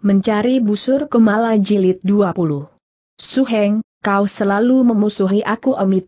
Mencari busur kemala jilid 20. Suheng, kau selalu memusuhi aku Omi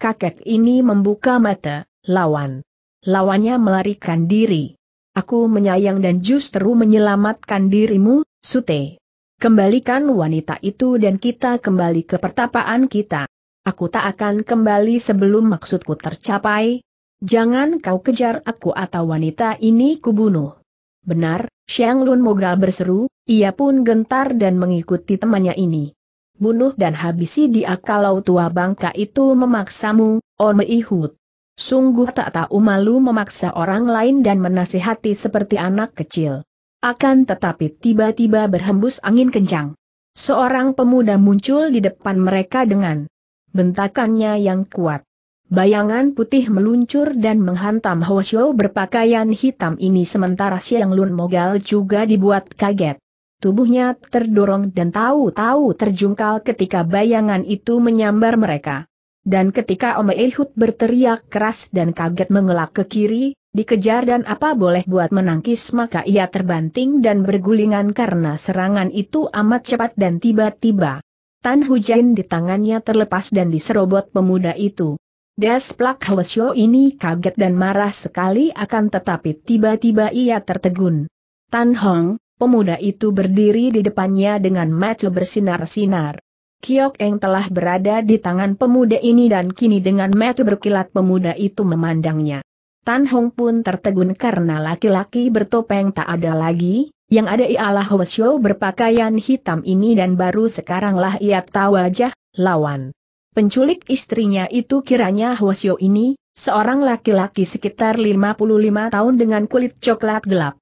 kakek ini membuka mata, lawan. Lawannya melarikan diri. Aku menyayang dan justru menyelamatkan dirimu, Sute. Kembalikan wanita itu dan kita kembali ke pertapaan kita. Aku tak akan kembali sebelum maksudku tercapai. Jangan kau kejar aku atau wanita ini kubunuh. Benar, Xiang Lun Mogal berseru, ia pun gentar dan mengikuti temannya ini. Bunuh dan habisi dia kalau tua bangka itu memaksamu, oh Ihud. Sungguh tak tahu malu memaksa orang lain dan menasihati seperti anak kecil. Akan tetapi tiba-tiba berhembus angin kencang. Seorang pemuda muncul di depan mereka dengan bentakannya yang kuat. Bayangan putih meluncur dan menghantam Hoshio berpakaian hitam ini sementara Siang Lun Mogal juga dibuat kaget. Tubuhnya terdorong dan tahu-tahu terjungkal ketika bayangan itu menyambar mereka. Dan ketika Ome Ehud berteriak keras dan kaget mengelak ke kiri, dikejar dan apa boleh buat menangkis maka ia terbanting dan bergulingan karena serangan itu amat cepat dan tiba-tiba. Tan Hujain di tangannya terlepas dan diserobot pemuda itu. Das Plak Hwasyo ini kaget dan marah sekali akan tetapi tiba-tiba ia tertegun. Tan Hong, Pemuda itu berdiri di depannya dengan mata bersinar-sinar. Kiok Eng telah berada di tangan pemuda ini dan kini dengan mata berkilat pemuda itu memandangnya. Tan Hong pun tertegun karena laki-laki bertopeng tak ada lagi, yang ada ialah Hwasyo berpakaian hitam ini dan baru sekaranglah ia tahu wajah, lawan. Penculik istrinya itu kiranya Hwasyo ini, seorang laki-laki sekitar 55 tahun dengan kulit coklat gelap.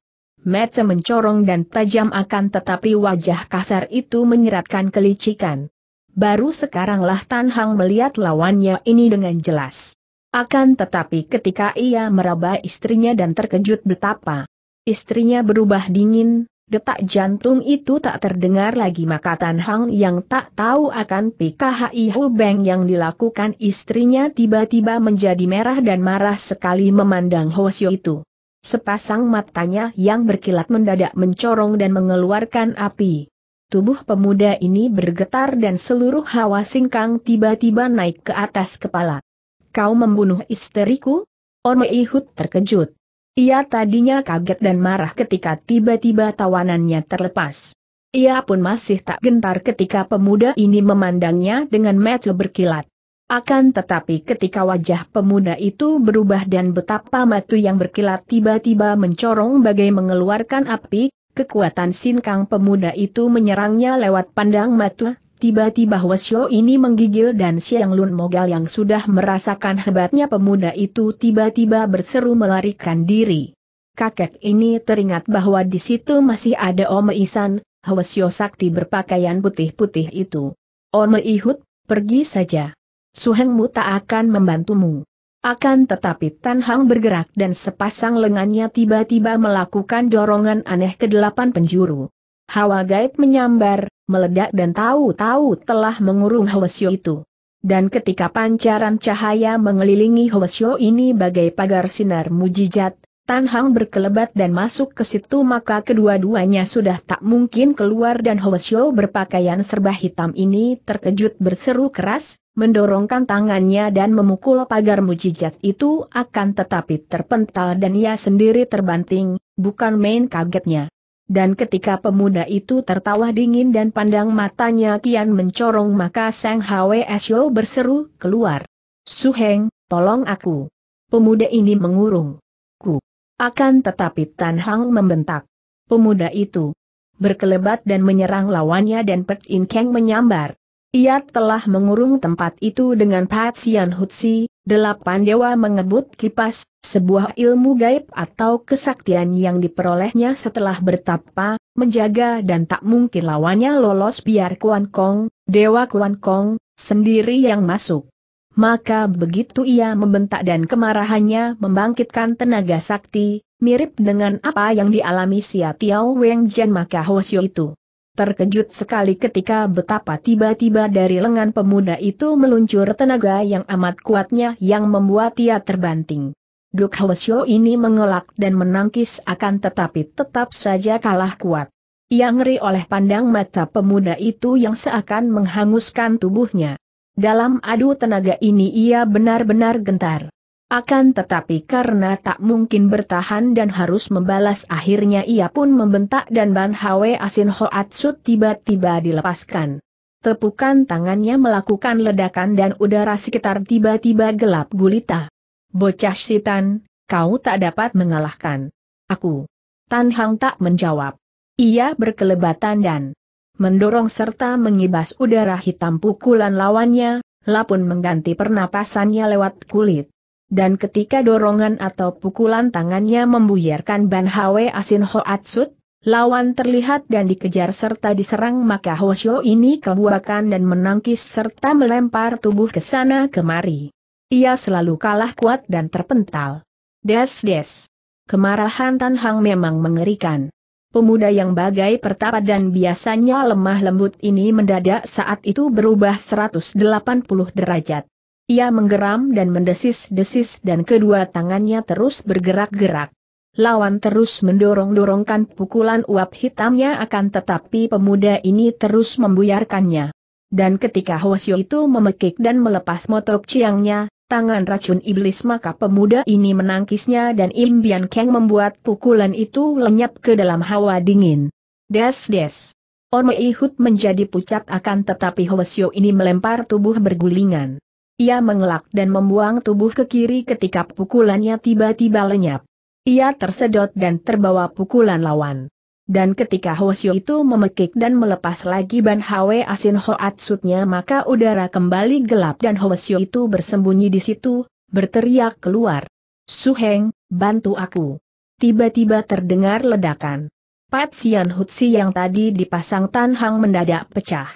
Mata mencorong dan tajam akan tetapi wajah kasar itu menyeratkan kelicikan. Baru sekaranglah Tan Hang melihat lawannya ini dengan jelas. Akan tetapi ketika ia meraba istrinya dan terkejut betapa istrinya berubah dingin, detak jantung itu tak terdengar lagi maka Tan Hang yang tak tahu akan PKHI Hu Beng yang dilakukan istrinya tiba-tiba menjadi merah dan marah sekali memandang Hosio itu. Sepasang matanya yang berkilat mendadak mencorong dan mengeluarkan api. Tubuh pemuda ini bergetar dan seluruh hawa singkang tiba-tiba naik ke atas kepala. Kau membunuh isteriku? Orme Ihud terkejut. Ia tadinya kaget dan marah ketika tiba-tiba tawanannya terlepas. Ia pun masih tak gentar ketika pemuda ini memandangnya dengan mata berkilat. Akan tetapi ketika wajah pemuda itu berubah dan betapa matu yang berkilat tiba-tiba mencorong bagai mengeluarkan api, kekuatan sinkang pemuda itu menyerangnya lewat pandang matu, tiba-tiba Wesyo ini menggigil dan Siang Lun Mogal yang sudah merasakan hebatnya pemuda itu tiba-tiba berseru melarikan diri. Kakek ini teringat bahwa di situ masih ada Ome Isan, Hwasyo Sakti berpakaian putih-putih itu. Ome Ihut, pergi saja. Suhengmu tak akan membantumu. Akan tetapi Tan Hang bergerak dan sepasang lengannya tiba-tiba melakukan dorongan aneh ke delapan penjuru. Hawa gaib menyambar, meledak dan tahu-tahu telah mengurung Hwasyo itu. Dan ketika pancaran cahaya mengelilingi Hwasyo ini bagai pagar sinar mujijat, Tan Hang berkelebat dan masuk ke situ maka kedua-duanya sudah tak mungkin keluar dan Hoesyo berpakaian serba hitam ini terkejut berseru keras, mendorongkan tangannya dan memukul pagar mujijat itu akan tetapi terpental dan ia sendiri terbanting, bukan main kagetnya. Dan ketika pemuda itu tertawa dingin dan pandang matanya kian mencorong maka Sang Hwesyo berseru keluar. Su Heng, tolong aku. Pemuda ini mengurung. Ku. Akan tetapi Tan Hang membentak. Pemuda itu berkelebat dan menyerang lawannya dan Pert In Kang menyambar. Ia telah mengurung tempat itu dengan Pat Sian Hutsi, delapan dewa mengebut kipas, sebuah ilmu gaib atau kesaktian yang diperolehnya setelah bertapa, menjaga dan tak mungkin lawannya lolos biar Kuan Kong, Dewa Kuan Kong, sendiri yang masuk. Maka begitu ia membentak dan kemarahannya membangkitkan tenaga sakti, mirip dengan apa yang dialami Xia Tiao Weng Jen maka Hoshio itu. Terkejut sekali ketika betapa tiba-tiba dari lengan pemuda itu meluncur tenaga yang amat kuatnya yang membuat ia terbanting. Duk Hosyo ini mengelak dan menangkis akan tetapi tetap saja kalah kuat. Ia ngeri oleh pandang mata pemuda itu yang seakan menghanguskan tubuhnya. Dalam adu tenaga ini ia benar-benar gentar. Akan tetapi karena tak mungkin bertahan dan harus membalas akhirnya ia pun membentak dan Ban Hwe Asin Hoatsu tiba-tiba dilepaskan. Tepukan tangannya melakukan ledakan dan udara sekitar tiba-tiba gelap gulita. Bocah sitan, kau tak dapat mengalahkan. Aku. Tan Hang tak menjawab. Ia berkelebatan dan mendorong serta mengibas udara hitam pukulan lawannya, lapun mengganti pernapasannya lewat kulit. Dan ketika dorongan atau pukulan tangannya membuyarkan Ban Hwe Asin Atsut, lawan terlihat dan dikejar serta diserang maka hoshio ini kebuakan dan menangkis serta melempar tubuh ke sana kemari. Ia selalu kalah kuat dan terpental. Des-des. Kemarahan Tan Hang memang mengerikan. Pemuda yang bagai pertapa dan biasanya lemah lembut ini mendadak saat itu berubah 180 derajat. Ia menggeram dan mendesis-desis dan kedua tangannya terus bergerak-gerak. Lawan terus mendorong-dorongkan pukulan uap hitamnya akan tetapi pemuda ini terus membuyarkannya. Dan ketika Hwasyo itu memekik dan melepas motok ciangnya, tangan racun iblis maka pemuda ini menangkisnya dan imbian Kang membuat pukulan itu lenyap ke dalam hawa dingin. Des-des. Orme Ihut menjadi pucat akan tetapi Hwasyo ini melempar tubuh bergulingan. Ia mengelak dan membuang tubuh ke kiri ketika pukulannya tiba-tiba lenyap. Ia tersedot dan terbawa pukulan lawan. Dan ketika Hosyo itu memekik dan melepas lagi Ban Hwe Asin Hoatsutnya maka udara kembali gelap dan Hosyo itu bersembunyi di situ, berteriak keluar. Suheng, bantu aku. Tiba-tiba terdengar ledakan. Pat Sian Hutsi yang tadi dipasang tanhang mendadak pecah.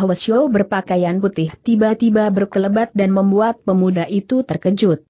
Hwasyo berpakaian putih tiba-tiba berkelebat dan membuat pemuda itu terkejut.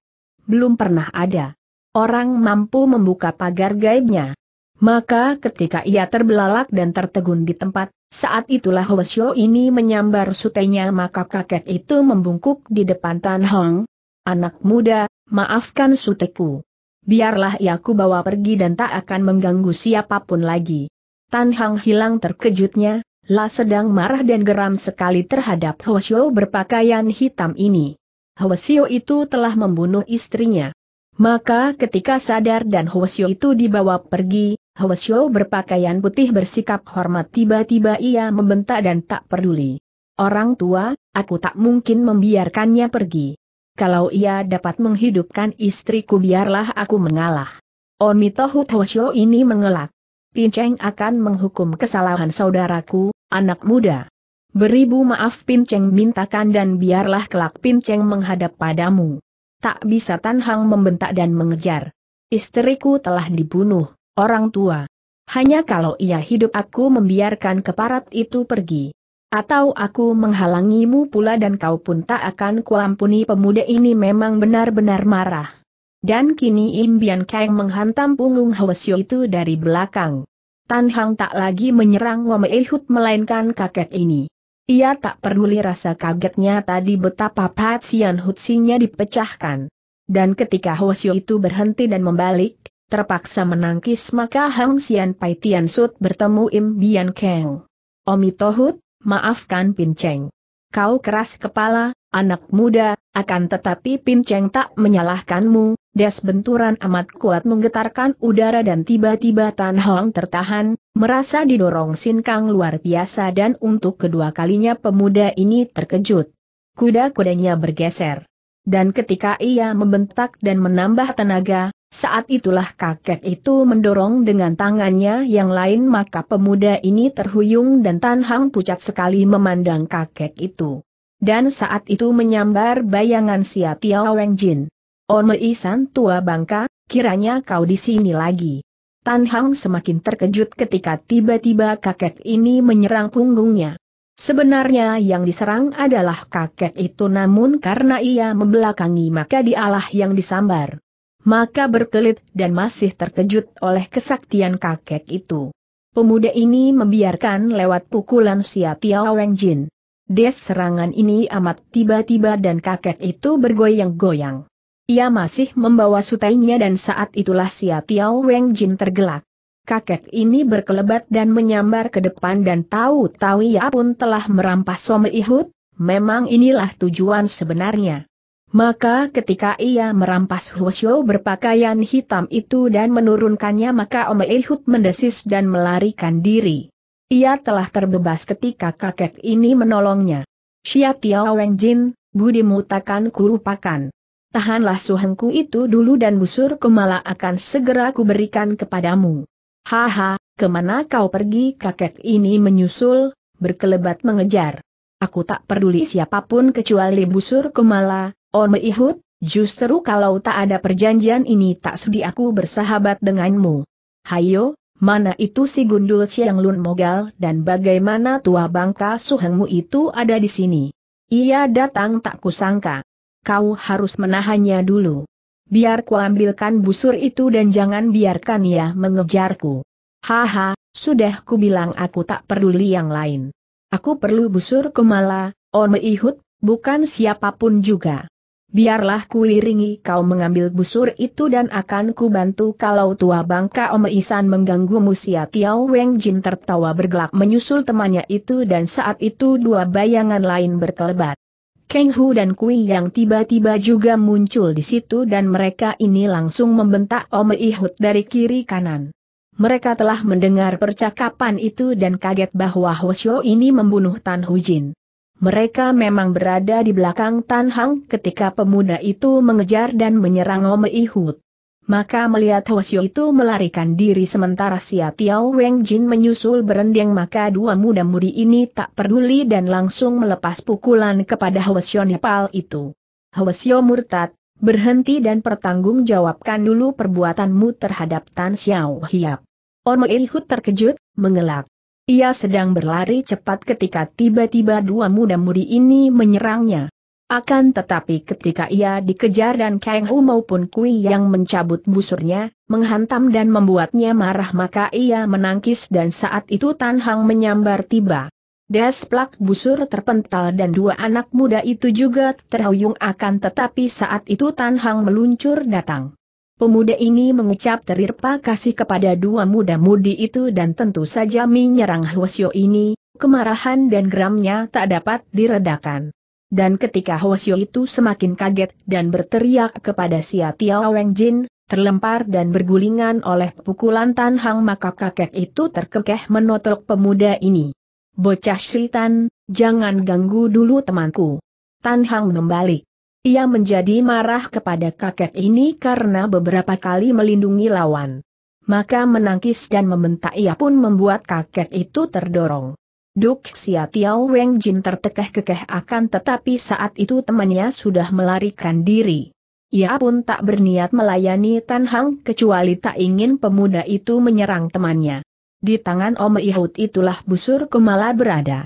Belum pernah ada. Orang mampu membuka pagar gaibnya. Maka ketika ia terbelalak dan tertegun di tempat, saat itulah Hwasyo ini menyambar sutenya maka kakek itu membungkuk di depan Tan Hong. Anak muda, maafkan suteku. Biarlah ia ku bawa pergi dan tak akan mengganggu siapapun lagi. Tan Hong hilang terkejutnya, lah sedang marah dan geram sekali terhadap Hwasyo berpakaian hitam ini. Hwasyo itu telah membunuh istrinya. Maka ketika sadar dan Hwasyo itu dibawa pergi, Hwasyo berpakaian putih bersikap hormat tiba-tiba ia membentak dan tak peduli. Orang tua, aku tak mungkin membiarkannya pergi. Kalau ia dapat menghidupkan istriku biarlah aku mengalah. Omitohu Hwasyo ini mengelak. Pinceng akan menghukum kesalahan saudaraku, anak muda. Beribu maaf Pinceng mintakan dan biarlah kelak Pinceng menghadap padamu. Tak bisa Tan Hang membentak dan mengejar. Istriku telah dibunuh orang tua. Hanya kalau ia hidup aku membiarkan keparat itu pergi. Atau aku menghalangimu pula dan kau pun tak akan kuampuni pemuda ini memang benar-benar marah. Dan kini impian Kang menghantam punggung Hwasyo itu dari belakang. Tan Hang tak lagi menyerang Wame Ehud melainkan kakek ini. Ia tak peduli rasa kagetnya tadi betapa Pat Sian Hutsinya dipecahkan. Dan ketika Hwasyo itu berhenti dan membalik, terpaksa menangkis maka Hang Xian Pai Tian Sut bertemu Im Bian Kang. Omi Tohut, maafkan Cheng. Kau keras kepala, anak muda, akan tetapi Pin Cheng tak menyalahkanmu, des benturan amat kuat menggetarkan udara dan tiba-tiba Tan Hong tertahan, merasa didorong Sin Kang luar biasa dan untuk kedua kalinya pemuda ini terkejut. Kuda-kudanya bergeser. Dan ketika ia membentak dan menambah tenaga, saat itulah kakek itu mendorong dengan tangannya yang lain maka pemuda ini terhuyung dan Tan Hang pucat sekali memandang kakek itu. Dan saat itu menyambar bayangan Sia Tiao Weng Jin. Ome oh, Isan tua bangka, kiranya kau di sini lagi. Tan Hang semakin terkejut ketika tiba-tiba kakek ini menyerang punggungnya. Sebenarnya yang diserang adalah kakek itu namun karena ia membelakangi maka dialah yang disambar maka berkelit dan masih terkejut oleh kesaktian kakek itu. Pemuda ini membiarkan lewat pukulan Sia Tiao Weng Jin. Des serangan ini amat tiba-tiba dan kakek itu bergoyang-goyang. Ia masih membawa sutainya dan saat itulah Sia Tiao Weng Jin tergelak. Kakek ini berkelebat dan menyambar ke depan dan tahu-tahu ia pun telah merampas Somi Ihut, memang inilah tujuan sebenarnya. Maka ketika ia merampas Huosyo berpakaian hitam itu dan menurunkannya maka Ome Ilhut mendesis dan melarikan diri. Ia telah terbebas ketika kakek ini menolongnya. Xia Tiao Weng Jin, Budi Mutakan Kurupakan. Tahanlah suhengku itu dulu dan busur kemala akan segera kuberikan kepadamu. Haha, kemana kau pergi kakek ini menyusul, berkelebat mengejar. Aku tak peduli siapapun kecuali busur kemala, Oh, Ihud, justru kalau tak ada perjanjian ini tak sudi aku bersahabat denganmu. Hayo, mana itu si Gundul Chiang Lun Mogal dan bagaimana tua bangka suhengmu itu ada di sini? Ia datang tak kusangka. Kau harus menahannya dulu. Biar kuambilkan busur itu dan jangan biarkan ia mengejarku. Haha, sudah ku bilang aku tak peduli yang lain. Aku perlu busur kemala, Ome oh, Ihud, bukan siapapun juga biarlah kuiringi kau mengambil busur itu dan akan ku bantu kalau tua bangka Om Isan mengganggu Musia Tiao Weng Jin tertawa bergelak menyusul temannya itu dan saat itu dua bayangan lain berkelebat. Keng Hu dan Kui yang tiba-tiba juga muncul di situ dan mereka ini langsung membentak Om Ihut dari kiri kanan. Mereka telah mendengar percakapan itu dan kaget bahwa Hwasyo ini membunuh Tan Hu Jin. Mereka memang berada di belakang Tan Hang ketika pemuda itu mengejar dan menyerang Ome Ihut. Maka melihat Hwasyo itu melarikan diri sementara Sia Tiao Weng Jin menyusul berendeng maka dua muda-mudi ini tak peduli dan langsung melepas pukulan kepada Hwasyo Nepal itu. Hwasyo murtad, berhenti dan pertanggungjawabkan dulu perbuatanmu terhadap Tan Xiao Hiap. Ihut terkejut, mengelak. Ia sedang berlari cepat ketika tiba-tiba dua muda-mudi ini menyerangnya. Akan tetapi ketika ia dikejar dan Kang Hu maupun Kui yang mencabut busurnya, menghantam dan membuatnya marah maka ia menangkis dan saat itu Tan Hang menyambar tiba. Desplak busur terpental dan dua anak muda itu juga terhuyung akan tetapi saat itu Tan Hang meluncur datang. Pemuda ini mengucap terirpa kasih kepada dua muda-mudi itu dan tentu saja menyerang Hwasyo ini, kemarahan dan geramnya tak dapat diredakan. Dan ketika Hwasyo itu semakin kaget dan berteriak kepada si Tiao Jin, terlempar dan bergulingan oleh pukulan Tan Hang maka kakek itu terkekeh menotok pemuda ini. Bocah Sitan, jangan ganggu dulu temanku. Tan Hang membalik. Ia menjadi marah kepada kakek ini karena beberapa kali melindungi lawan. Maka menangkis dan membentak ia pun membuat kakek itu terdorong. Duk Xia Tiao Weng Jin tertekeh-kekeh akan tetapi saat itu temannya sudah melarikan diri. Ia pun tak berniat melayani Tan Hang kecuali tak ingin pemuda itu menyerang temannya. Di tangan Om Ihut itulah busur kemala berada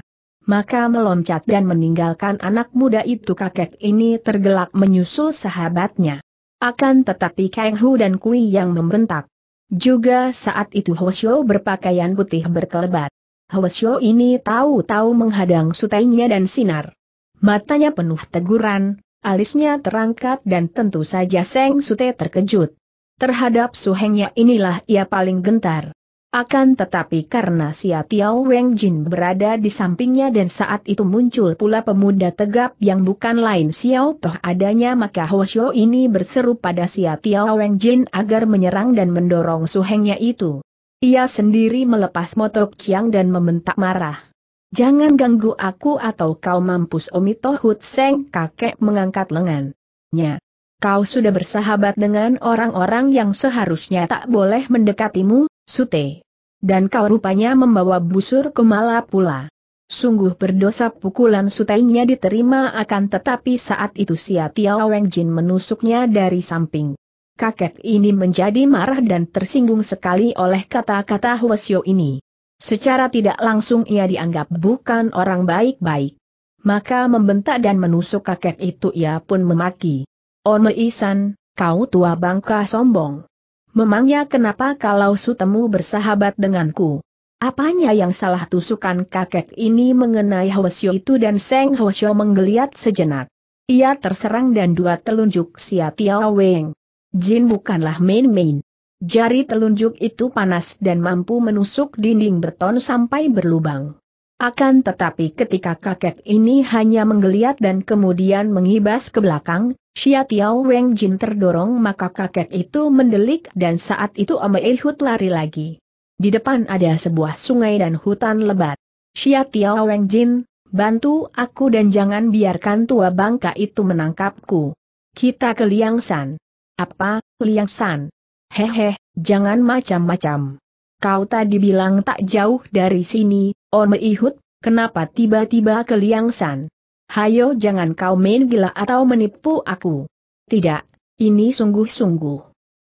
maka meloncat dan meninggalkan anak muda itu kakek ini tergelak menyusul sahabatnya. Akan tetapi Kang Hu dan Kui yang membentak. Juga saat itu Hoshio berpakaian putih berkelebat. Hoshio ini tahu-tahu menghadang sutainya dan sinar. Matanya penuh teguran, alisnya terangkat dan tentu saja Seng Sute terkejut. Terhadap suhengnya inilah ia paling gentar. Akan tetapi karena Xia Tiao Weng Jin berada di sampingnya dan saat itu muncul pula pemuda tegap yang bukan lain Xiao Toh adanya maka Hoshio ini berseru pada Xia Tiao Weng Jin agar menyerang dan mendorong suhengnya itu. Ia sendiri melepas motok Chiang dan membentak marah. Jangan ganggu aku atau kau mampus Omito Hut Seng kakek mengangkat lengannya. Kau sudah bersahabat dengan orang-orang yang seharusnya tak boleh mendekatimu, Sute. Dan kau rupanya membawa busur kemala pula. Sungguh berdosa pukulan sutainya diterima akan tetapi saat itu Sia Tiao Weng Jin menusuknya dari samping. Kakek ini menjadi marah dan tersinggung sekali oleh kata-kata Hwasyo ini. Secara tidak langsung ia dianggap bukan orang baik-baik. Maka membentak dan menusuk kakek itu ia pun memaki. Ome Isan, kau tua bangka sombong. Memangnya kenapa kalau sutemu bersahabat denganku? Apanya yang salah tusukan kakek ini mengenai Hwasyo itu dan Seng Hwasyo menggeliat sejenak. Ia terserang dan dua telunjuk Sia Tiao Weng. Jin bukanlah main-main. Jari telunjuk itu panas dan mampu menusuk dinding beton sampai berlubang. Akan tetapi ketika kakek ini hanya menggeliat dan kemudian mengibas ke belakang, Xia Tiao Weng Jin terdorong maka kakek itu mendelik dan saat itu Ame Ilhut lari lagi. Di depan ada sebuah sungai dan hutan lebat. Xia Tiao Weng Jin, bantu aku dan jangan biarkan tua bangka itu menangkapku. Kita ke Liang San. Apa, Liang San? Hehe, jangan macam-macam kau tadi bilang tak jauh dari sini, Orme oh Ihut, kenapa tiba-tiba ke Liang San? Hayo jangan kau main gila atau menipu aku. Tidak, ini sungguh-sungguh.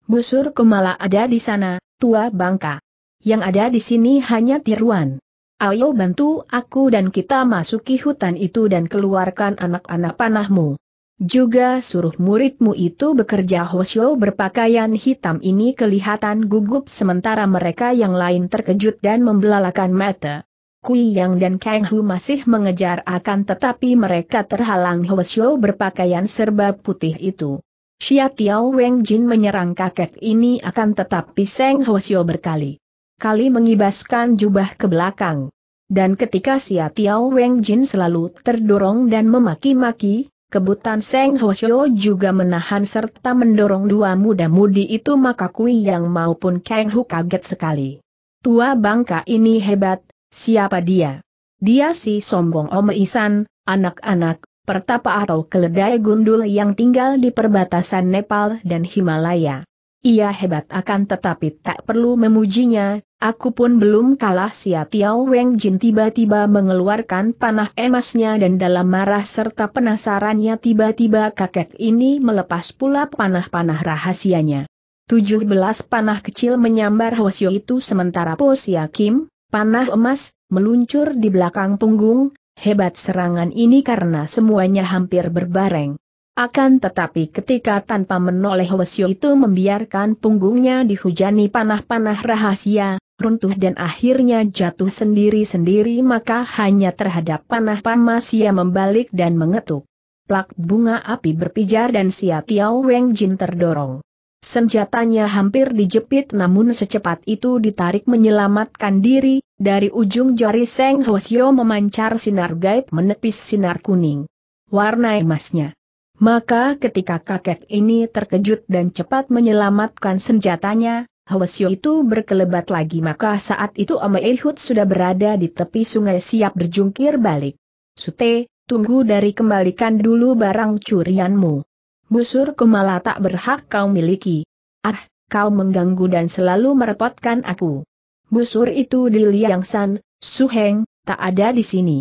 Busur Kemala ada di sana, tua bangka. Yang ada di sini hanya tiruan. Ayo bantu aku dan kita masuki hutan itu dan keluarkan anak-anak panahmu. Juga suruh muridmu itu bekerja Hosyo berpakaian hitam ini kelihatan gugup sementara mereka yang lain terkejut dan membelalakan mata. Kui Yang dan Kang Hu masih mengejar akan tetapi mereka terhalang Hosyo berpakaian serba putih itu. Xia Tiao Weng Jin menyerang kakek ini akan tetapi Seng Hosyo berkali. Kali mengibaskan jubah ke belakang. Dan ketika Xia Tiao Weng Jin selalu terdorong dan memaki-maki, Kebutan Seng Hoshio juga menahan serta mendorong dua muda-mudi itu maka Kui Yang maupun Kang Hu kaget sekali. Tua bangka ini hebat, siapa dia? Dia si sombong Om Isan, anak-anak, pertapa atau keledai gundul yang tinggal di perbatasan Nepal dan Himalaya. Ia hebat akan tetapi tak perlu memujinya, Aku pun belum kalah Sia Tiao Weng Jin tiba-tiba mengeluarkan panah emasnya dan dalam marah serta penasarannya tiba-tiba kakek ini melepas pula panah-panah rahasianya. 17 panah kecil menyambar Hosio itu sementara Po Sia Kim, panah emas, meluncur di belakang punggung, hebat serangan ini karena semuanya hampir berbareng. Akan tetapi ketika tanpa menoleh Wesio itu membiarkan punggungnya dihujani panah-panah rahasia, runtuh dan akhirnya jatuh sendiri-sendiri maka hanya terhadap panah panas ia membalik dan mengetuk. Plak bunga api berpijar dan Sia Tiao Weng Jin terdorong. Senjatanya hampir dijepit namun secepat itu ditarik menyelamatkan diri, dari ujung jari Seng Hosio memancar sinar gaib menepis sinar kuning. Warna emasnya. Maka ketika kakek ini terkejut dan cepat menyelamatkan senjatanya, Hwasyo itu berkelebat lagi maka saat itu Ilhut sudah berada di tepi sungai siap berjungkir balik. Sute, tunggu dari kembalikan dulu barang curianmu. Busur Kumala tak berhak kau miliki. Ah, kau mengganggu dan selalu merepotkan aku. Busur itu di Liang San, Suheng, tak ada di sini.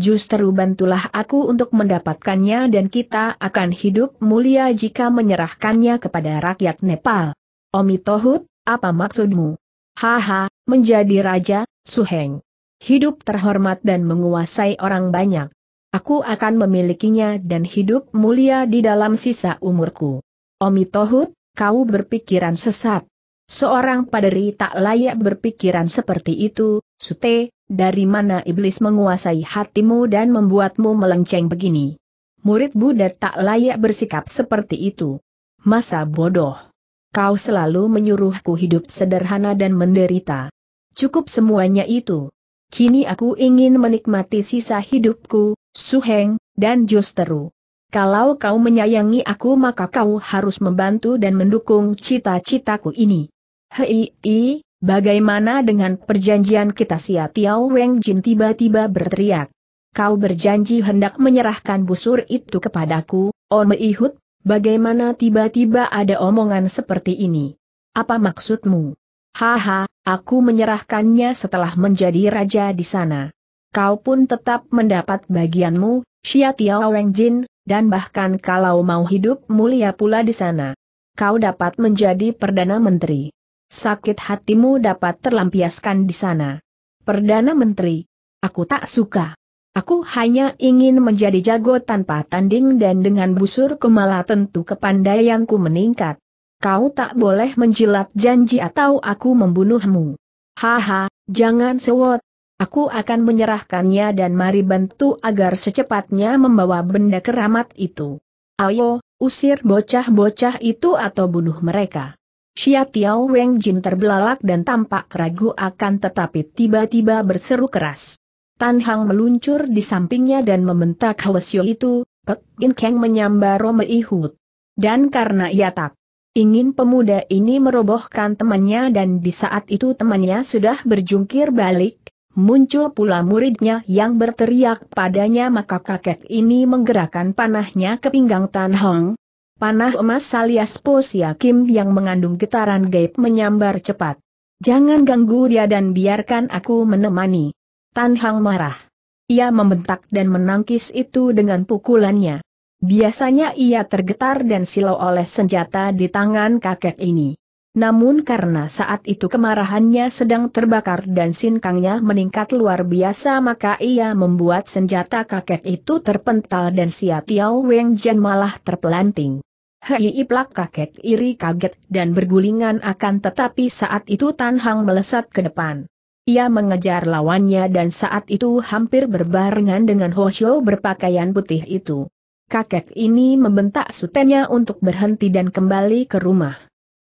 Justru bantulah aku untuk mendapatkannya dan kita akan hidup mulia jika menyerahkannya kepada rakyat Nepal. Omi Tohut, apa maksudmu? Haha, menjadi raja, Suheng. Hidup terhormat dan menguasai orang banyak. Aku akan memilikinya dan hidup mulia di dalam sisa umurku. Omi Tohut, kau berpikiran sesat. Seorang paderi tak layak berpikiran seperti itu, Sute, dari mana iblis menguasai hatimu dan membuatmu melenceng begini? Murid Buddha tak layak bersikap seperti itu. Masa bodoh. Kau selalu menyuruhku hidup sederhana dan menderita. Cukup semuanya itu. Kini aku ingin menikmati sisa hidupku, Suheng, dan Justeru. Kalau kau menyayangi aku maka kau harus membantu dan mendukung cita-citaku ini. Hei, i, bagaimana dengan perjanjian kita Sia Tiao Weng Jin tiba-tiba berteriak. Kau berjanji hendak menyerahkan busur itu kepadaku, Ormeihut? Bagaimana tiba-tiba ada omongan seperti ini? Apa maksudmu? Haha, aku menyerahkannya setelah menjadi raja di sana. Kau pun tetap mendapat bagianmu, Xia Tiao Weng Jin, dan bahkan kalau mau hidup mulia pula di sana. Kau dapat menjadi Perdana Menteri. Sakit hatimu dapat terlampiaskan di sana. Perdana Menteri, aku tak suka. Aku hanya ingin menjadi jago tanpa tanding dan dengan busur kemala tentu kepandaianku meningkat. Kau tak boleh menjilat janji atau aku membunuhmu. Haha, jangan sewot. Aku akan menyerahkannya dan mari bantu agar secepatnya membawa benda keramat itu. Ayo, usir bocah-bocah itu atau bunuh mereka. Xia Tiao Weng Jin terbelalak dan tampak ragu akan tetapi tiba-tiba berseru keras. Tan Hang meluncur di sampingnya dan membentak Hwasyo itu, Pek In Kang menyambar Romei Hut. Dan karena ia tak ingin pemuda ini merobohkan temannya dan di saat itu temannya sudah berjungkir balik, muncul pula muridnya yang berteriak padanya maka kakek ini menggerakkan panahnya ke pinggang Tan Hong. Panah emas alias Posia Kim yang mengandung getaran gaib menyambar cepat. Jangan ganggu dia dan biarkan aku menemani. Tan Hang marah. Ia membentak dan menangkis itu dengan pukulannya. Biasanya ia tergetar dan silau oleh senjata di tangan kakek ini. Namun karena saat itu kemarahannya sedang terbakar dan sinkangnya meningkat luar biasa maka ia membuat senjata kakek itu terpental dan si Tiao Weng Jen malah terpelanting. Hei Iplak kakek iri kaget dan bergulingan akan tetapi saat itu Tan Hang melesat ke depan. Ia mengejar lawannya dan saat itu hampir berbarengan dengan Hoshio berpakaian putih itu. Kakek ini membentak sutenya untuk berhenti dan kembali ke rumah.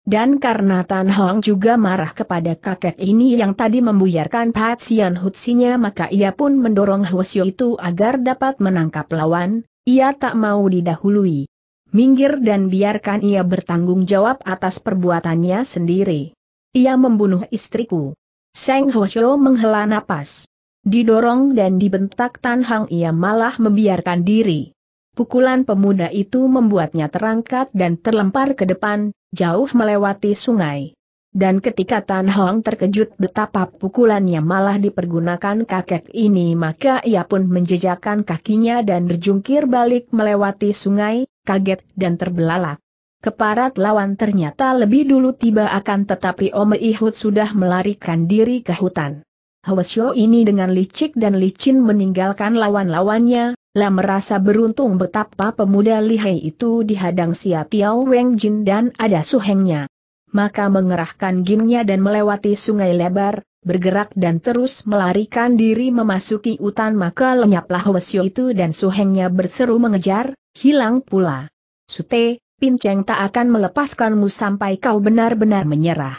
Dan karena Tan Hong juga marah kepada kakek ini yang tadi membuyarkan perhatian Hutsinya maka ia pun mendorong Hosho itu agar dapat menangkap lawan, ia tak mau didahului minggir dan biarkan ia bertanggung jawab atas perbuatannya sendiri. Ia membunuh istriku. Seng Hosyo menghela napas. Didorong dan dibentak Tan Hang ia malah membiarkan diri. Pukulan pemuda itu membuatnya terangkat dan terlempar ke depan, jauh melewati sungai. Dan ketika Tan Hong terkejut betapa pukulannya malah dipergunakan kakek ini maka ia pun menjejakkan kakinya dan berjungkir balik melewati sungai, kaget dan terbelalak. Keparat lawan ternyata lebih dulu tiba akan tetapi Ome Ihud sudah melarikan diri ke hutan. Hwesyo ini dengan licik dan licin meninggalkan lawan-lawannya, lah merasa beruntung betapa pemuda lihai itu dihadang Sia Tiao Weng Jin dan ada suhengnya. Maka mengerahkan ginnya dan melewati sungai lebar, bergerak dan terus melarikan diri memasuki hutan maka lenyaplah Hwesyo itu dan suhengnya berseru mengejar, hilang pula. Sute, Pinceng tak akan melepaskanmu sampai kau benar-benar menyerah.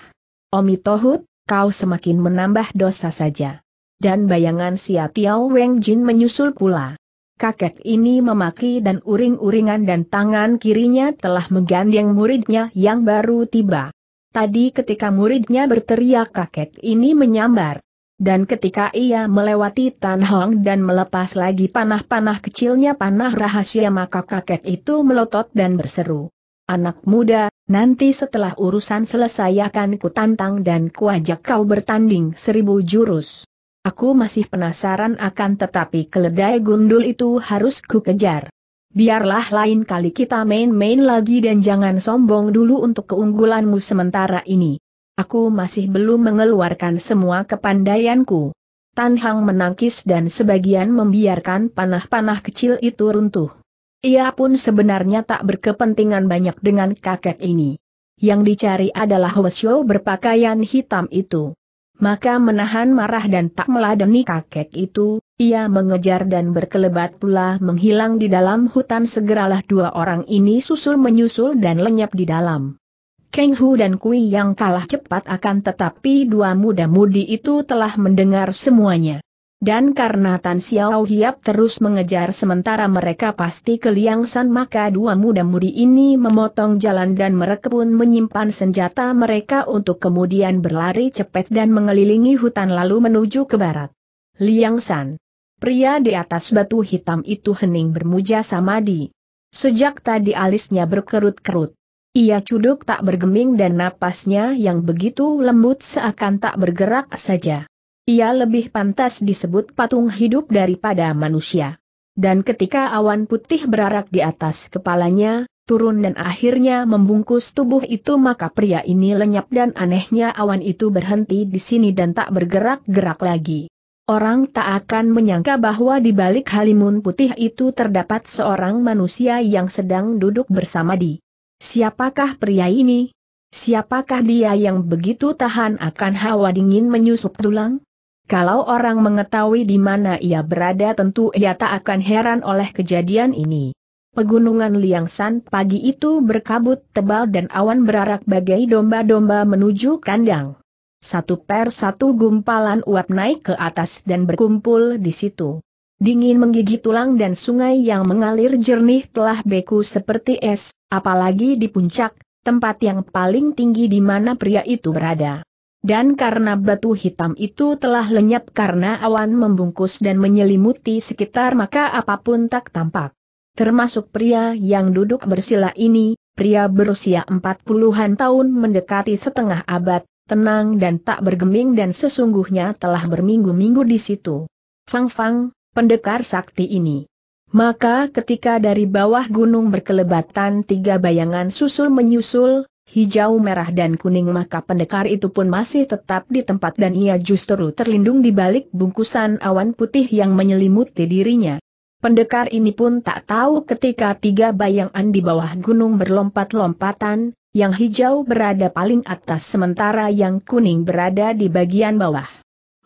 Omi Tohut, kau semakin menambah dosa saja. Dan bayangan Sia Tiao Weng Jin menyusul pula. Kakek ini memaki dan uring-uringan dan tangan kirinya telah menggandeng muridnya yang baru tiba. Tadi ketika muridnya berteriak kakek ini menyambar. Dan ketika ia melewati Tan Hong dan melepas lagi panah-panah kecilnya panah rahasia maka kakek itu melotot dan berseru. Anak muda, nanti setelah urusan selesai akan ku tantang dan kuajak kau bertanding seribu jurus. Aku masih penasaran akan tetapi keledai gundul itu harus ku kejar. Biarlah lain kali kita main-main lagi dan jangan sombong dulu untuk keunggulanmu sementara ini. Aku masih belum mengeluarkan semua kepandaianku. Tan Hang menangkis dan sebagian membiarkan panah-panah kecil itu runtuh. Ia pun sebenarnya tak berkepentingan banyak dengan kakek ini. Yang dicari adalah Wesyo berpakaian hitam itu. Maka menahan marah dan tak meladeni kakek itu, ia mengejar dan berkelebat pula menghilang di dalam hutan segeralah dua orang ini susul menyusul dan lenyap di dalam. Keng Hu dan Kui yang kalah cepat akan tetapi dua muda-mudi itu telah mendengar semuanya. Dan karena Tan Xiao Hiap terus mengejar sementara mereka pasti ke Liang San maka dua muda-mudi ini memotong jalan dan mereka pun menyimpan senjata mereka untuk kemudian berlari cepat dan mengelilingi hutan lalu menuju ke barat. Liang San. Pria di atas batu hitam itu hening bermuja samadi. Sejak tadi alisnya berkerut-kerut. Ia cuduk tak bergeming dan napasnya yang begitu lembut seakan tak bergerak saja. Ia lebih pantas disebut patung hidup daripada manusia. Dan ketika awan putih berarak di atas kepalanya, turun dan akhirnya membungkus tubuh itu maka pria ini lenyap dan anehnya awan itu berhenti di sini dan tak bergerak-gerak lagi. Orang tak akan menyangka bahwa di balik halimun putih itu terdapat seorang manusia yang sedang duduk bersama di Siapakah pria ini? Siapakah dia yang begitu tahan akan hawa dingin menyusup tulang? Kalau orang mengetahui di mana ia berada tentu ia tak akan heran oleh kejadian ini. Pegunungan Liangshan pagi itu berkabut tebal dan awan berarak bagai domba-domba menuju kandang. Satu per satu gumpalan uap naik ke atas dan berkumpul di situ. Dingin menggigit tulang dan sungai yang mengalir jernih telah beku seperti es, apalagi di puncak, tempat yang paling tinggi di mana pria itu berada. Dan karena batu hitam itu telah lenyap karena awan membungkus dan menyelimuti sekitar maka apapun tak tampak. Termasuk pria yang duduk bersila ini, pria berusia empat puluhan tahun mendekati setengah abad, tenang dan tak bergeming dan sesungguhnya telah berminggu-minggu di situ. Fang Fang, pendekar sakti ini. Maka ketika dari bawah gunung berkelebatan tiga bayangan susul menyusul, hijau merah dan kuning maka pendekar itu pun masih tetap di tempat dan ia justru terlindung di balik bungkusan awan putih yang menyelimuti dirinya. Pendekar ini pun tak tahu ketika tiga bayangan di bawah gunung berlompat-lompatan, yang hijau berada paling atas sementara yang kuning berada di bagian bawah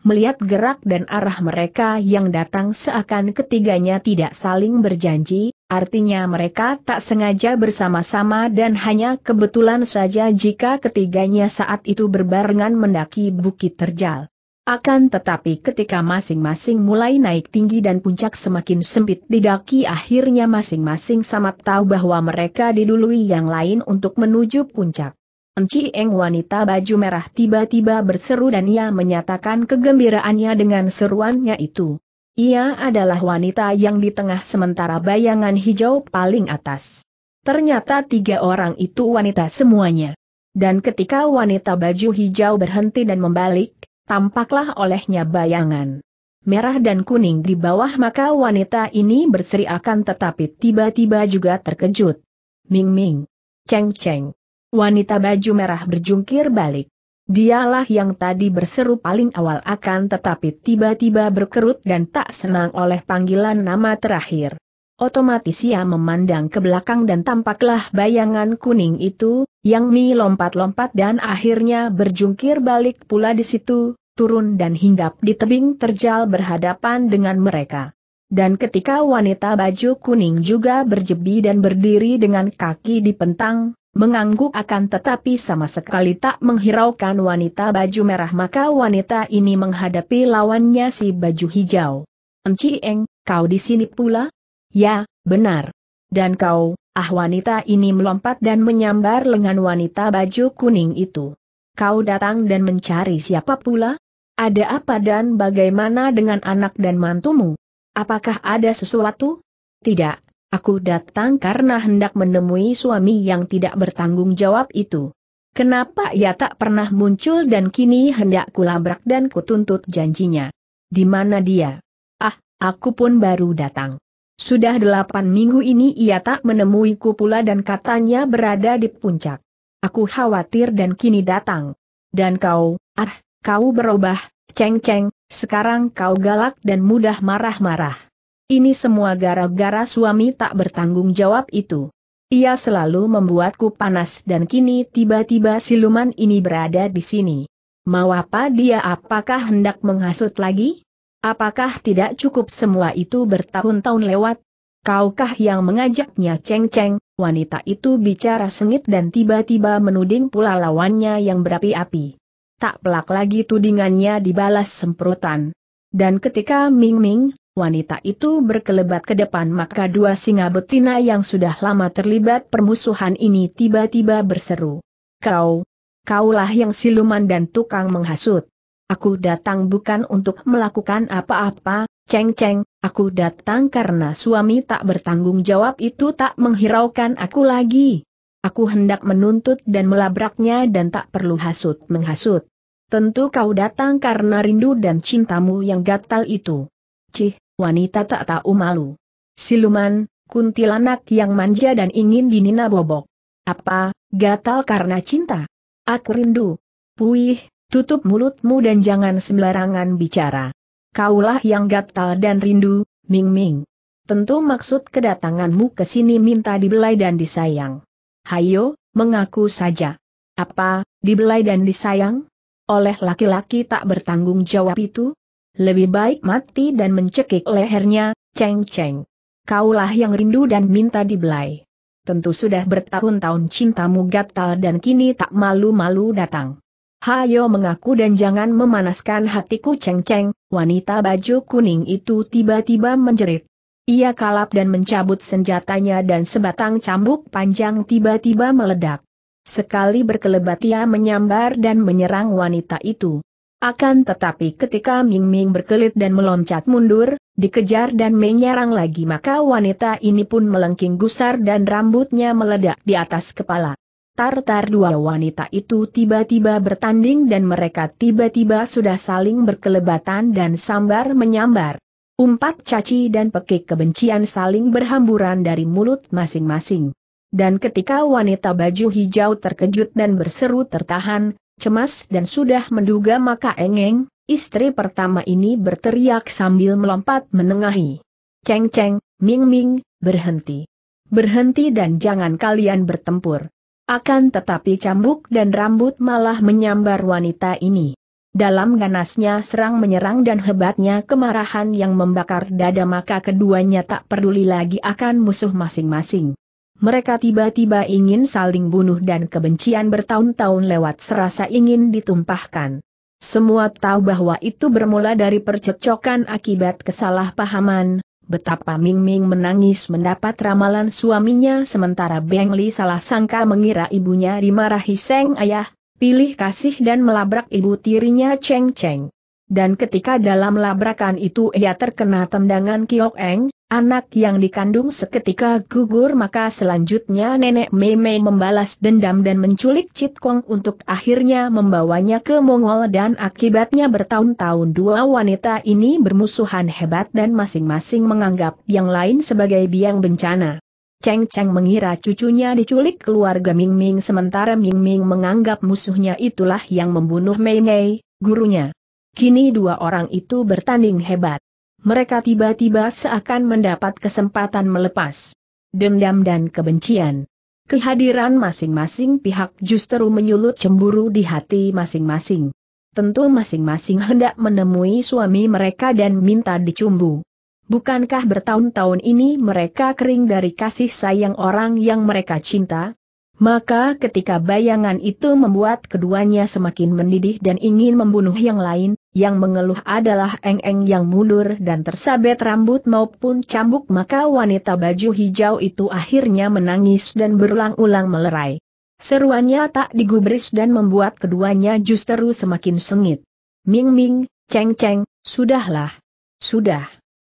melihat gerak dan arah mereka yang datang seakan ketiganya tidak saling berjanji, artinya mereka tak sengaja bersama-sama dan hanya kebetulan saja jika ketiganya saat itu berbarengan mendaki bukit terjal. Akan tetapi ketika masing-masing mulai naik tinggi dan puncak semakin sempit didaki akhirnya masing-masing sama tahu bahwa mereka didului yang lain untuk menuju puncak. Enci Eng wanita baju merah tiba-tiba berseru dan ia menyatakan kegembiraannya dengan seruannya itu. Ia adalah wanita yang di tengah sementara bayangan hijau paling atas. Ternyata tiga orang itu wanita semuanya. Dan ketika wanita baju hijau berhenti dan membalik, tampaklah olehnya bayangan merah dan kuning di bawah maka wanita ini berseri akan tetapi tiba-tiba juga terkejut. Ming Ming. Ceng Ceng. Wanita baju merah berjungkir balik. Dialah yang tadi berseru paling awal akan tetapi tiba-tiba berkerut dan tak senang oleh panggilan nama terakhir. Otomatis ia memandang ke belakang dan tampaklah bayangan kuning itu, yang Mi lompat-lompat dan akhirnya berjungkir balik pula di situ, turun dan hinggap di tebing terjal berhadapan dengan mereka. Dan ketika wanita baju kuning juga berjebi dan berdiri dengan kaki di pentang, Mengangguk akan tetapi sama sekali tak menghiraukan wanita baju merah maka wanita ini menghadapi lawannya si baju hijau. Enci Eng, kau di sini pula? Ya, benar. Dan kau, ah wanita ini melompat dan menyambar lengan wanita baju kuning itu. Kau datang dan mencari siapa pula? Ada apa dan bagaimana dengan anak dan mantumu? Apakah ada sesuatu? Tidak, Aku datang karena hendak menemui suami yang tidak bertanggung jawab itu. Kenapa ia tak pernah muncul dan kini hendak kulabrak dan kutuntut janjinya? Di mana dia? Ah, aku pun baru datang. Sudah delapan minggu ini ia tak menemuiku pula dan katanya berada di puncak. Aku khawatir dan kini datang. Dan kau, ah, kau berubah, ceng-ceng, sekarang kau galak dan mudah marah-marah. Ini semua gara-gara suami tak bertanggung jawab itu. Ia selalu membuatku panas dan kini tiba-tiba siluman ini berada di sini. Mau apa dia apakah hendak menghasut lagi? Apakah tidak cukup semua itu bertahun-tahun lewat? Kaukah yang mengajaknya ceng-ceng, wanita itu bicara sengit dan tiba-tiba menuding pula lawannya yang berapi-api. Tak pelak lagi tudingannya dibalas semprotan. Dan ketika Ming Ming, wanita itu berkelebat ke depan maka dua singa betina yang sudah lama terlibat permusuhan ini tiba-tiba berseru. Kau, kaulah yang siluman dan tukang menghasut. Aku datang bukan untuk melakukan apa-apa, ceng-ceng, aku datang karena suami tak bertanggung jawab itu tak menghiraukan aku lagi. Aku hendak menuntut dan melabraknya dan tak perlu hasut menghasut. Tentu kau datang karena rindu dan cintamu yang gatal itu. Cih, wanita tak tahu malu. Siluman, kuntilanak yang manja dan ingin dinina bobok. Apa, gatal karena cinta? Aku rindu. Puih, tutup mulutmu dan jangan sembarangan bicara. Kaulah yang gatal dan rindu, Ming Ming. Tentu maksud kedatanganmu ke sini minta dibelai dan disayang. Hayo, mengaku saja. Apa, dibelai dan disayang? Oleh laki-laki tak bertanggung jawab itu? Lebih baik mati dan mencekik lehernya, Cheng Cheng. Kaulah yang rindu dan minta dibelai. Tentu sudah bertahun-tahun cintamu gatal dan kini tak malu-malu datang. Hayo mengaku dan jangan memanaskan hatiku Cheng Cheng, wanita baju kuning itu tiba-tiba menjerit. Ia kalap dan mencabut senjatanya dan sebatang cambuk panjang tiba-tiba meledak. Sekali berkelebat ia menyambar dan menyerang wanita itu. Akan tetapi ketika Ming Ming berkelit dan meloncat mundur, dikejar dan menyerang lagi maka wanita ini pun melengking gusar dan rambutnya meledak di atas kepala. Tartar dua wanita itu tiba-tiba bertanding dan mereka tiba-tiba sudah saling berkelebatan dan sambar menyambar. Umpat caci dan pekik kebencian saling berhamburan dari mulut masing-masing. Dan ketika wanita baju hijau terkejut dan berseru tertahan, cemas dan sudah menduga maka engeng, istri pertama ini berteriak sambil melompat menengahi. Ceng ceng, ming ming, berhenti. Berhenti dan jangan kalian bertempur. Akan tetapi cambuk dan rambut malah menyambar wanita ini. Dalam ganasnya serang menyerang dan hebatnya kemarahan yang membakar dada maka keduanya tak peduli lagi akan musuh masing-masing mereka tiba-tiba ingin saling bunuh dan kebencian bertahun-tahun lewat serasa ingin ditumpahkan. Semua tahu bahwa itu bermula dari percekcokan akibat kesalahpahaman, betapa Ming Ming menangis mendapat ramalan suaminya sementara Beng Li salah sangka mengira ibunya dimarahi Seng Ayah, pilih kasih dan melabrak ibu tirinya Cheng Cheng. Dan ketika dalam labrakan itu ia terkena tendangan Kiok Eng, Anak yang dikandung seketika gugur maka selanjutnya nenek Meme membalas dendam dan menculik Cit Kong untuk akhirnya membawanya ke Mongol dan akibatnya bertahun-tahun dua wanita ini bermusuhan hebat dan masing-masing menganggap yang lain sebagai biang bencana. Cheng Cheng mengira cucunya diculik keluarga Ming Ming sementara Ming Ming menganggap musuhnya itulah yang membunuh Mei Mei, gurunya. Kini dua orang itu bertanding hebat mereka tiba-tiba seakan mendapat kesempatan melepas dendam dan kebencian. Kehadiran masing-masing pihak justru menyulut cemburu di hati masing-masing. Tentu masing-masing hendak menemui suami mereka dan minta dicumbu. Bukankah bertahun-tahun ini mereka kering dari kasih sayang orang yang mereka cinta? Maka ketika bayangan itu membuat keduanya semakin mendidih dan ingin membunuh yang lain, yang mengeluh adalah Eng-Eng yang mundur dan tersabet rambut maupun cambuk maka wanita baju hijau itu akhirnya menangis dan berulang-ulang melerai. Seruannya tak digubris dan membuat keduanya justru semakin sengit. Ming-Ming, Ceng-Ceng, sudahlah. Sudah.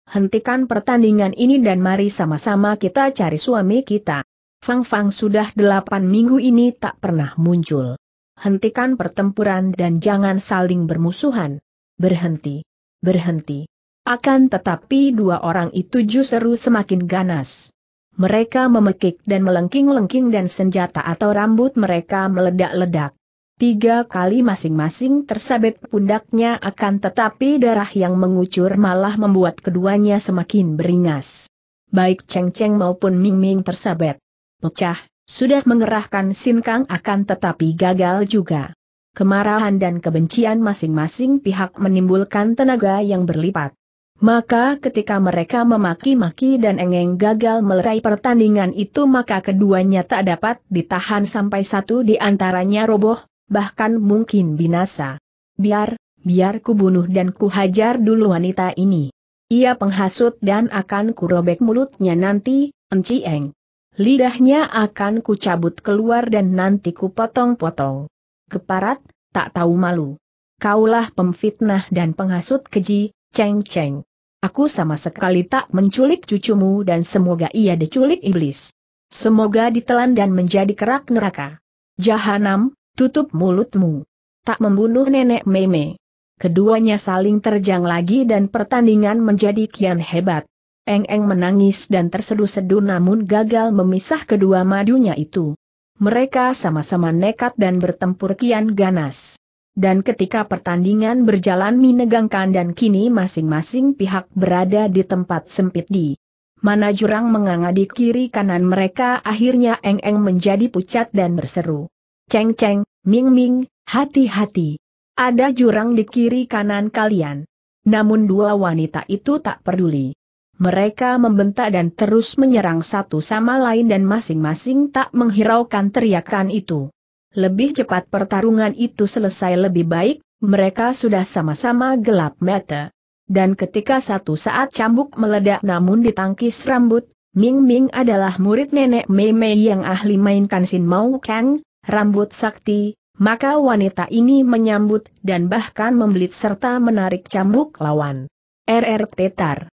Hentikan pertandingan ini dan mari sama-sama kita cari suami kita. Fang Fang sudah delapan minggu ini tak pernah muncul. Hentikan pertempuran dan jangan saling bermusuhan. Berhenti. Berhenti. Akan tetapi dua orang itu justru semakin ganas. Mereka memekik dan melengking-lengking dan senjata atau rambut mereka meledak-ledak. Tiga kali masing-masing tersabet pundaknya akan tetapi darah yang mengucur malah membuat keduanya semakin beringas. Baik Cheng Cheng maupun Ming Ming tersabet. Pecah, sudah mengerahkan Sinkang akan tetapi gagal juga. Kemarahan dan kebencian masing-masing pihak menimbulkan tenaga yang berlipat. Maka ketika mereka memaki-maki dan engeng gagal melerai pertandingan itu maka keduanya tak dapat ditahan sampai satu di antaranya roboh, bahkan mungkin binasa. Biar, biar ku bunuh dan kuhajar dulu wanita ini. Ia penghasut dan akan kurobek mulutnya nanti, enci eng lidahnya akan kucabut keluar dan nanti kupotong-potong. Keparat, tak tahu malu. Kaulah pemfitnah dan penghasut keji, ceng-ceng. Aku sama sekali tak menculik cucumu dan semoga ia diculik iblis. Semoga ditelan dan menjadi kerak neraka. Jahanam, tutup mulutmu. Tak membunuh nenek meme. Keduanya saling terjang lagi dan pertandingan menjadi kian hebat. Eng-eng menangis dan tersedu-sedu namun gagal memisah kedua madunya itu. Mereka sama-sama nekat dan bertempur kian ganas. Dan ketika pertandingan berjalan menegangkan dan kini masing-masing pihak berada di tempat sempit di mana jurang menganga di kiri kanan mereka akhirnya Eng-Eng menjadi pucat dan berseru. Ceng-ceng, Ming-Ming, hati-hati. Ada jurang di kiri kanan kalian. Namun dua wanita itu tak peduli. Mereka membentak dan terus menyerang satu sama lain dan masing-masing tak menghiraukan teriakan itu. Lebih cepat pertarungan itu selesai lebih baik, mereka sudah sama-sama gelap mata. Dan ketika satu saat cambuk meledak namun ditangkis rambut, Ming Ming adalah murid nenek Mei Mei yang ahli mainkan Sin Mau Kang, rambut sakti, maka wanita ini menyambut dan bahkan membelit serta menarik cambuk lawan. RR Tetar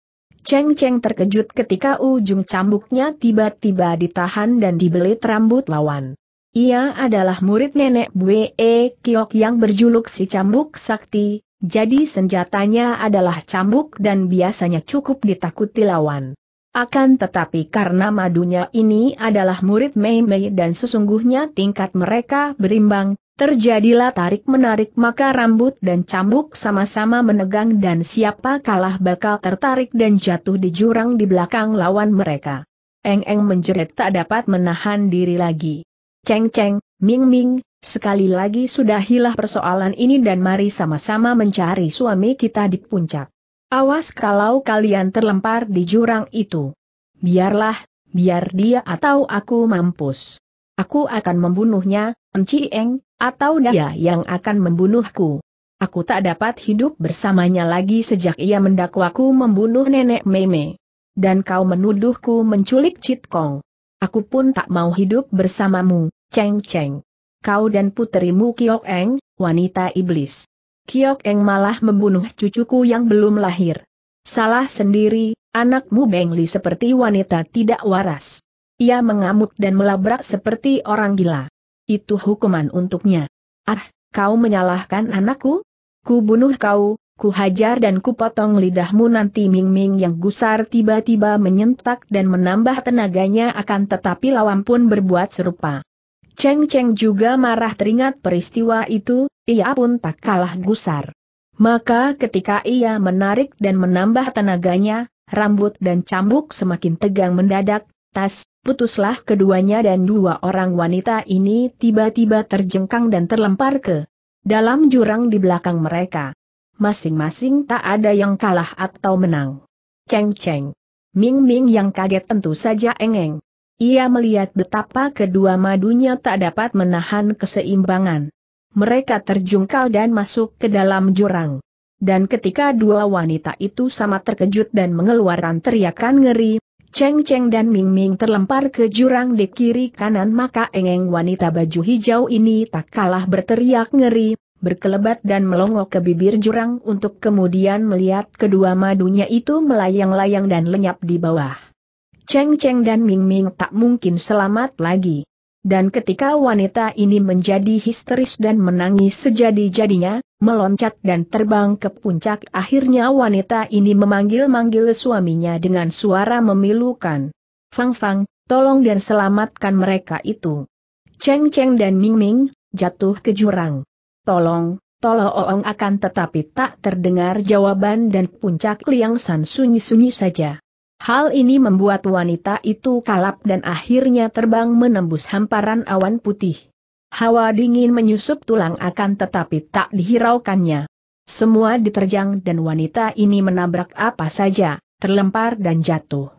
Cheng Cheng terkejut ketika ujung cambuknya tiba-tiba ditahan dan dibelit rambut lawan. Ia adalah murid nenek Bue Kiok yang berjuluk si cambuk sakti, jadi senjatanya adalah cambuk dan biasanya cukup ditakuti lawan. Akan tetapi karena madunya ini adalah murid Mei Mei dan sesungguhnya tingkat mereka berimbang, Terjadilah tarik-menarik maka rambut dan cambuk sama-sama menegang dan siapa kalah bakal tertarik dan jatuh di jurang di belakang lawan mereka. Eng-eng menjerit tak dapat menahan diri lagi. Ceng-ceng, ming-ming, sekali lagi sudah hilah persoalan ini dan mari sama-sama mencari suami kita di puncak. Awas kalau kalian terlempar di jurang itu. Biarlah, biar dia atau aku mampus. Aku akan membunuhnya, Enci Eng, atau dia yang akan membunuhku. Aku tak dapat hidup bersamanya lagi sejak ia mendakwaku membunuh nenek Meme. Dan kau menuduhku menculik Cit Kong. Aku pun tak mau hidup bersamamu, Cheng Cheng. Kau dan puterimu Kiok Eng, wanita iblis. Kiok Eng malah membunuh cucuku yang belum lahir. Salah sendiri, anakmu Bengli seperti wanita tidak waras. Ia mengamuk dan melabrak seperti orang gila. Itu hukuman untuknya. Ah, kau menyalahkan anakku? Ku bunuh kau, ku hajar dan ku potong lidahmu nanti Ming Ming yang gusar tiba-tiba menyentak dan menambah tenaganya akan tetapi lawan pun berbuat serupa. Cheng Cheng juga marah teringat peristiwa itu, ia pun tak kalah gusar. Maka ketika ia menarik dan menambah tenaganya, rambut dan cambuk semakin tegang mendadak, Tas, putuslah keduanya dan dua orang wanita ini tiba-tiba terjengkang dan terlempar ke dalam jurang di belakang mereka. Masing-masing tak ada yang kalah atau menang. Ceng-ceng. Ming-ming yang kaget tentu saja engeng. Ia melihat betapa kedua madunya tak dapat menahan keseimbangan. Mereka terjungkal dan masuk ke dalam jurang. Dan ketika dua wanita itu sama terkejut dan mengeluarkan teriakan ngeri, Cheng Cheng dan Ming Ming terlempar ke jurang di kiri kanan maka engeng wanita baju hijau ini tak kalah berteriak ngeri, berkelebat dan melongo ke bibir jurang untuk kemudian melihat kedua madunya itu melayang-layang dan lenyap di bawah. Cheng Cheng dan Ming Ming tak mungkin selamat lagi. Dan ketika wanita ini menjadi histeris dan menangis sejadi-jadinya, meloncat dan terbang ke puncak. Akhirnya wanita ini memanggil-manggil suaminya dengan suara memilukan. Fang Fang, tolong dan selamatkan mereka itu. Cheng Cheng dan Ming Ming, jatuh ke jurang. Tolong, tolong akan tetapi tak terdengar jawaban dan puncak Liang San sunyi-sunyi saja. Hal ini membuat wanita itu kalap dan akhirnya terbang menembus hamparan awan putih. Hawa dingin menyusup tulang akan tetapi tak dihiraukannya. Semua diterjang dan wanita ini menabrak apa saja, terlempar dan jatuh.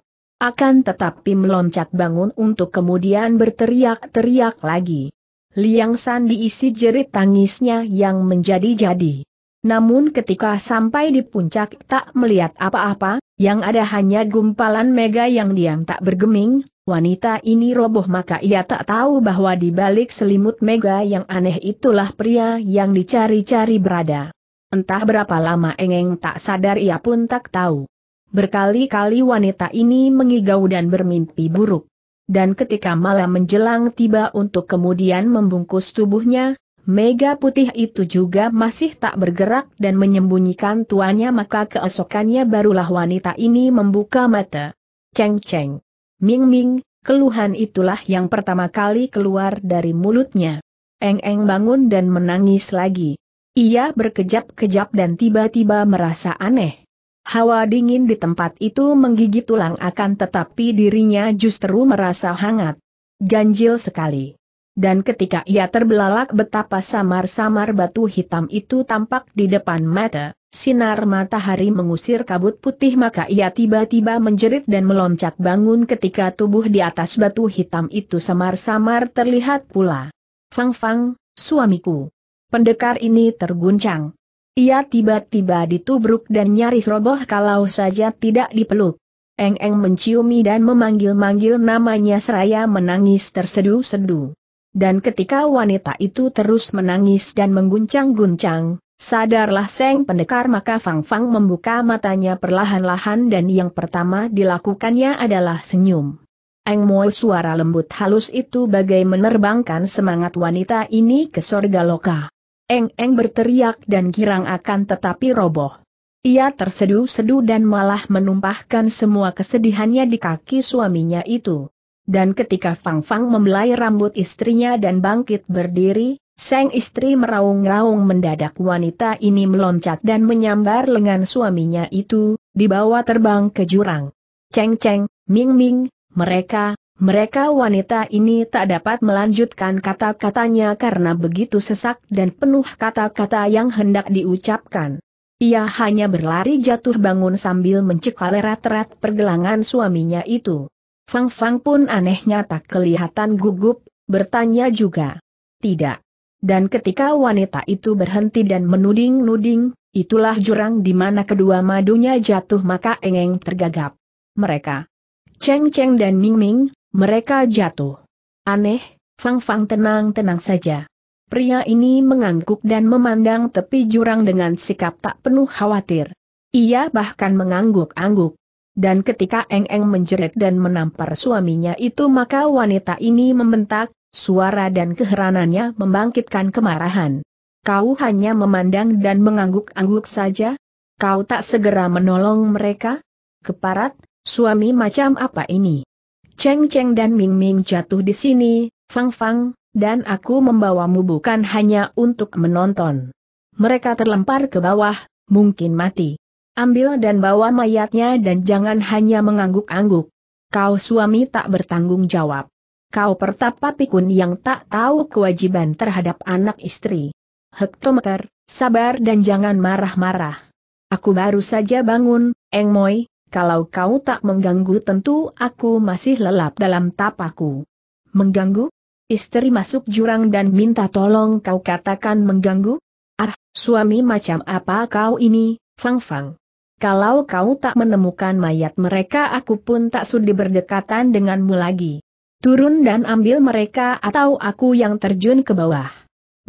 Akan tetapi meloncat bangun untuk kemudian berteriak-teriak lagi. Liang San diisi jerit tangisnya yang menjadi-jadi. Namun ketika sampai di puncak tak melihat apa-apa, yang ada hanya gumpalan mega yang diam tak bergeming, Wanita ini roboh maka ia tak tahu bahwa di balik selimut mega yang aneh itulah pria yang dicari-cari berada. Entah berapa lama Engeng tak sadar ia pun tak tahu. Berkali-kali wanita ini mengigau dan bermimpi buruk. Dan ketika malam menjelang tiba untuk kemudian membungkus tubuhnya, Mega putih itu juga masih tak bergerak dan menyembunyikan tuannya maka keesokannya barulah wanita ini membuka mata. Ceng-ceng. Ming Ming, keluhan itulah yang pertama kali keluar dari mulutnya. Eng-eng bangun dan menangis lagi. Ia berkejap-kejap dan tiba-tiba merasa aneh. Hawa dingin di tempat itu menggigit tulang akan tetapi dirinya justru merasa hangat. Ganjil sekali. Dan ketika ia terbelalak betapa samar-samar batu hitam itu tampak di depan mata, Sinar matahari mengusir kabut putih maka ia tiba-tiba menjerit dan meloncat bangun ketika tubuh di atas batu hitam itu samar-samar terlihat pula. Fang Fang, suamiku. Pendekar ini terguncang. Ia tiba-tiba ditubruk dan nyaris roboh kalau saja tidak dipeluk. Eng-eng menciumi dan memanggil-manggil namanya seraya menangis tersedu-sedu. Dan ketika wanita itu terus menangis dan mengguncang-guncang, Sadarlah Seng Pendekar maka Fang Fang membuka matanya perlahan-lahan dan yang pertama dilakukannya adalah senyum. Eng Mo suara lembut halus itu bagai menerbangkan semangat wanita ini ke sorga loka. Eng Eng berteriak dan girang akan tetapi roboh. Ia terseduh-seduh dan malah menumpahkan semua kesedihannya di kaki suaminya itu. Dan ketika Fang Fang membelai rambut istrinya dan bangkit berdiri, Sang istri meraung-raung mendadak wanita ini meloncat dan menyambar lengan suaminya itu, dibawa terbang ke jurang. Ceng-ceng, ming-ming, mereka, mereka wanita ini tak dapat melanjutkan kata-katanya karena begitu sesak dan penuh kata-kata yang hendak diucapkan. Ia hanya berlari jatuh bangun sambil mencekal erat-erat pergelangan suaminya itu. Fang Fang pun anehnya tak kelihatan gugup, bertanya juga. Tidak. Dan ketika wanita itu berhenti dan menuding-nuding, itulah jurang di mana kedua madunya jatuh maka engeng tergagap. Mereka, Cheng Cheng dan Ming Ming, mereka jatuh. Aneh, Fang Fang tenang-tenang saja. Pria ini mengangguk dan memandang tepi jurang dengan sikap tak penuh khawatir. Ia bahkan mengangguk-angguk. Dan ketika Eng Eng menjerit dan menampar suaminya itu maka wanita ini membentak, Suara dan keheranannya membangkitkan kemarahan. Kau hanya memandang dan mengangguk-angguk saja? Kau tak segera menolong mereka? Keparat, suami macam apa ini? Cheng Cheng dan Ming Ming jatuh di sini, Fang Fang, dan aku membawamu bukan hanya untuk menonton. Mereka terlempar ke bawah, mungkin mati. Ambil dan bawa mayatnya dan jangan hanya mengangguk-angguk. Kau suami tak bertanggung jawab. Kau pertapa pikun yang tak tahu kewajiban terhadap anak istri. Hektometer, sabar dan jangan marah-marah. Aku baru saja bangun, Eng Moi, kalau kau tak mengganggu tentu aku masih lelap dalam tapaku. Mengganggu? Istri masuk jurang dan minta tolong kau katakan mengganggu? Ah, suami macam apa kau ini, Fang Fang? Kalau kau tak menemukan mayat mereka aku pun tak sudi berdekatan denganmu lagi. Turun dan ambil mereka atau aku yang terjun ke bawah.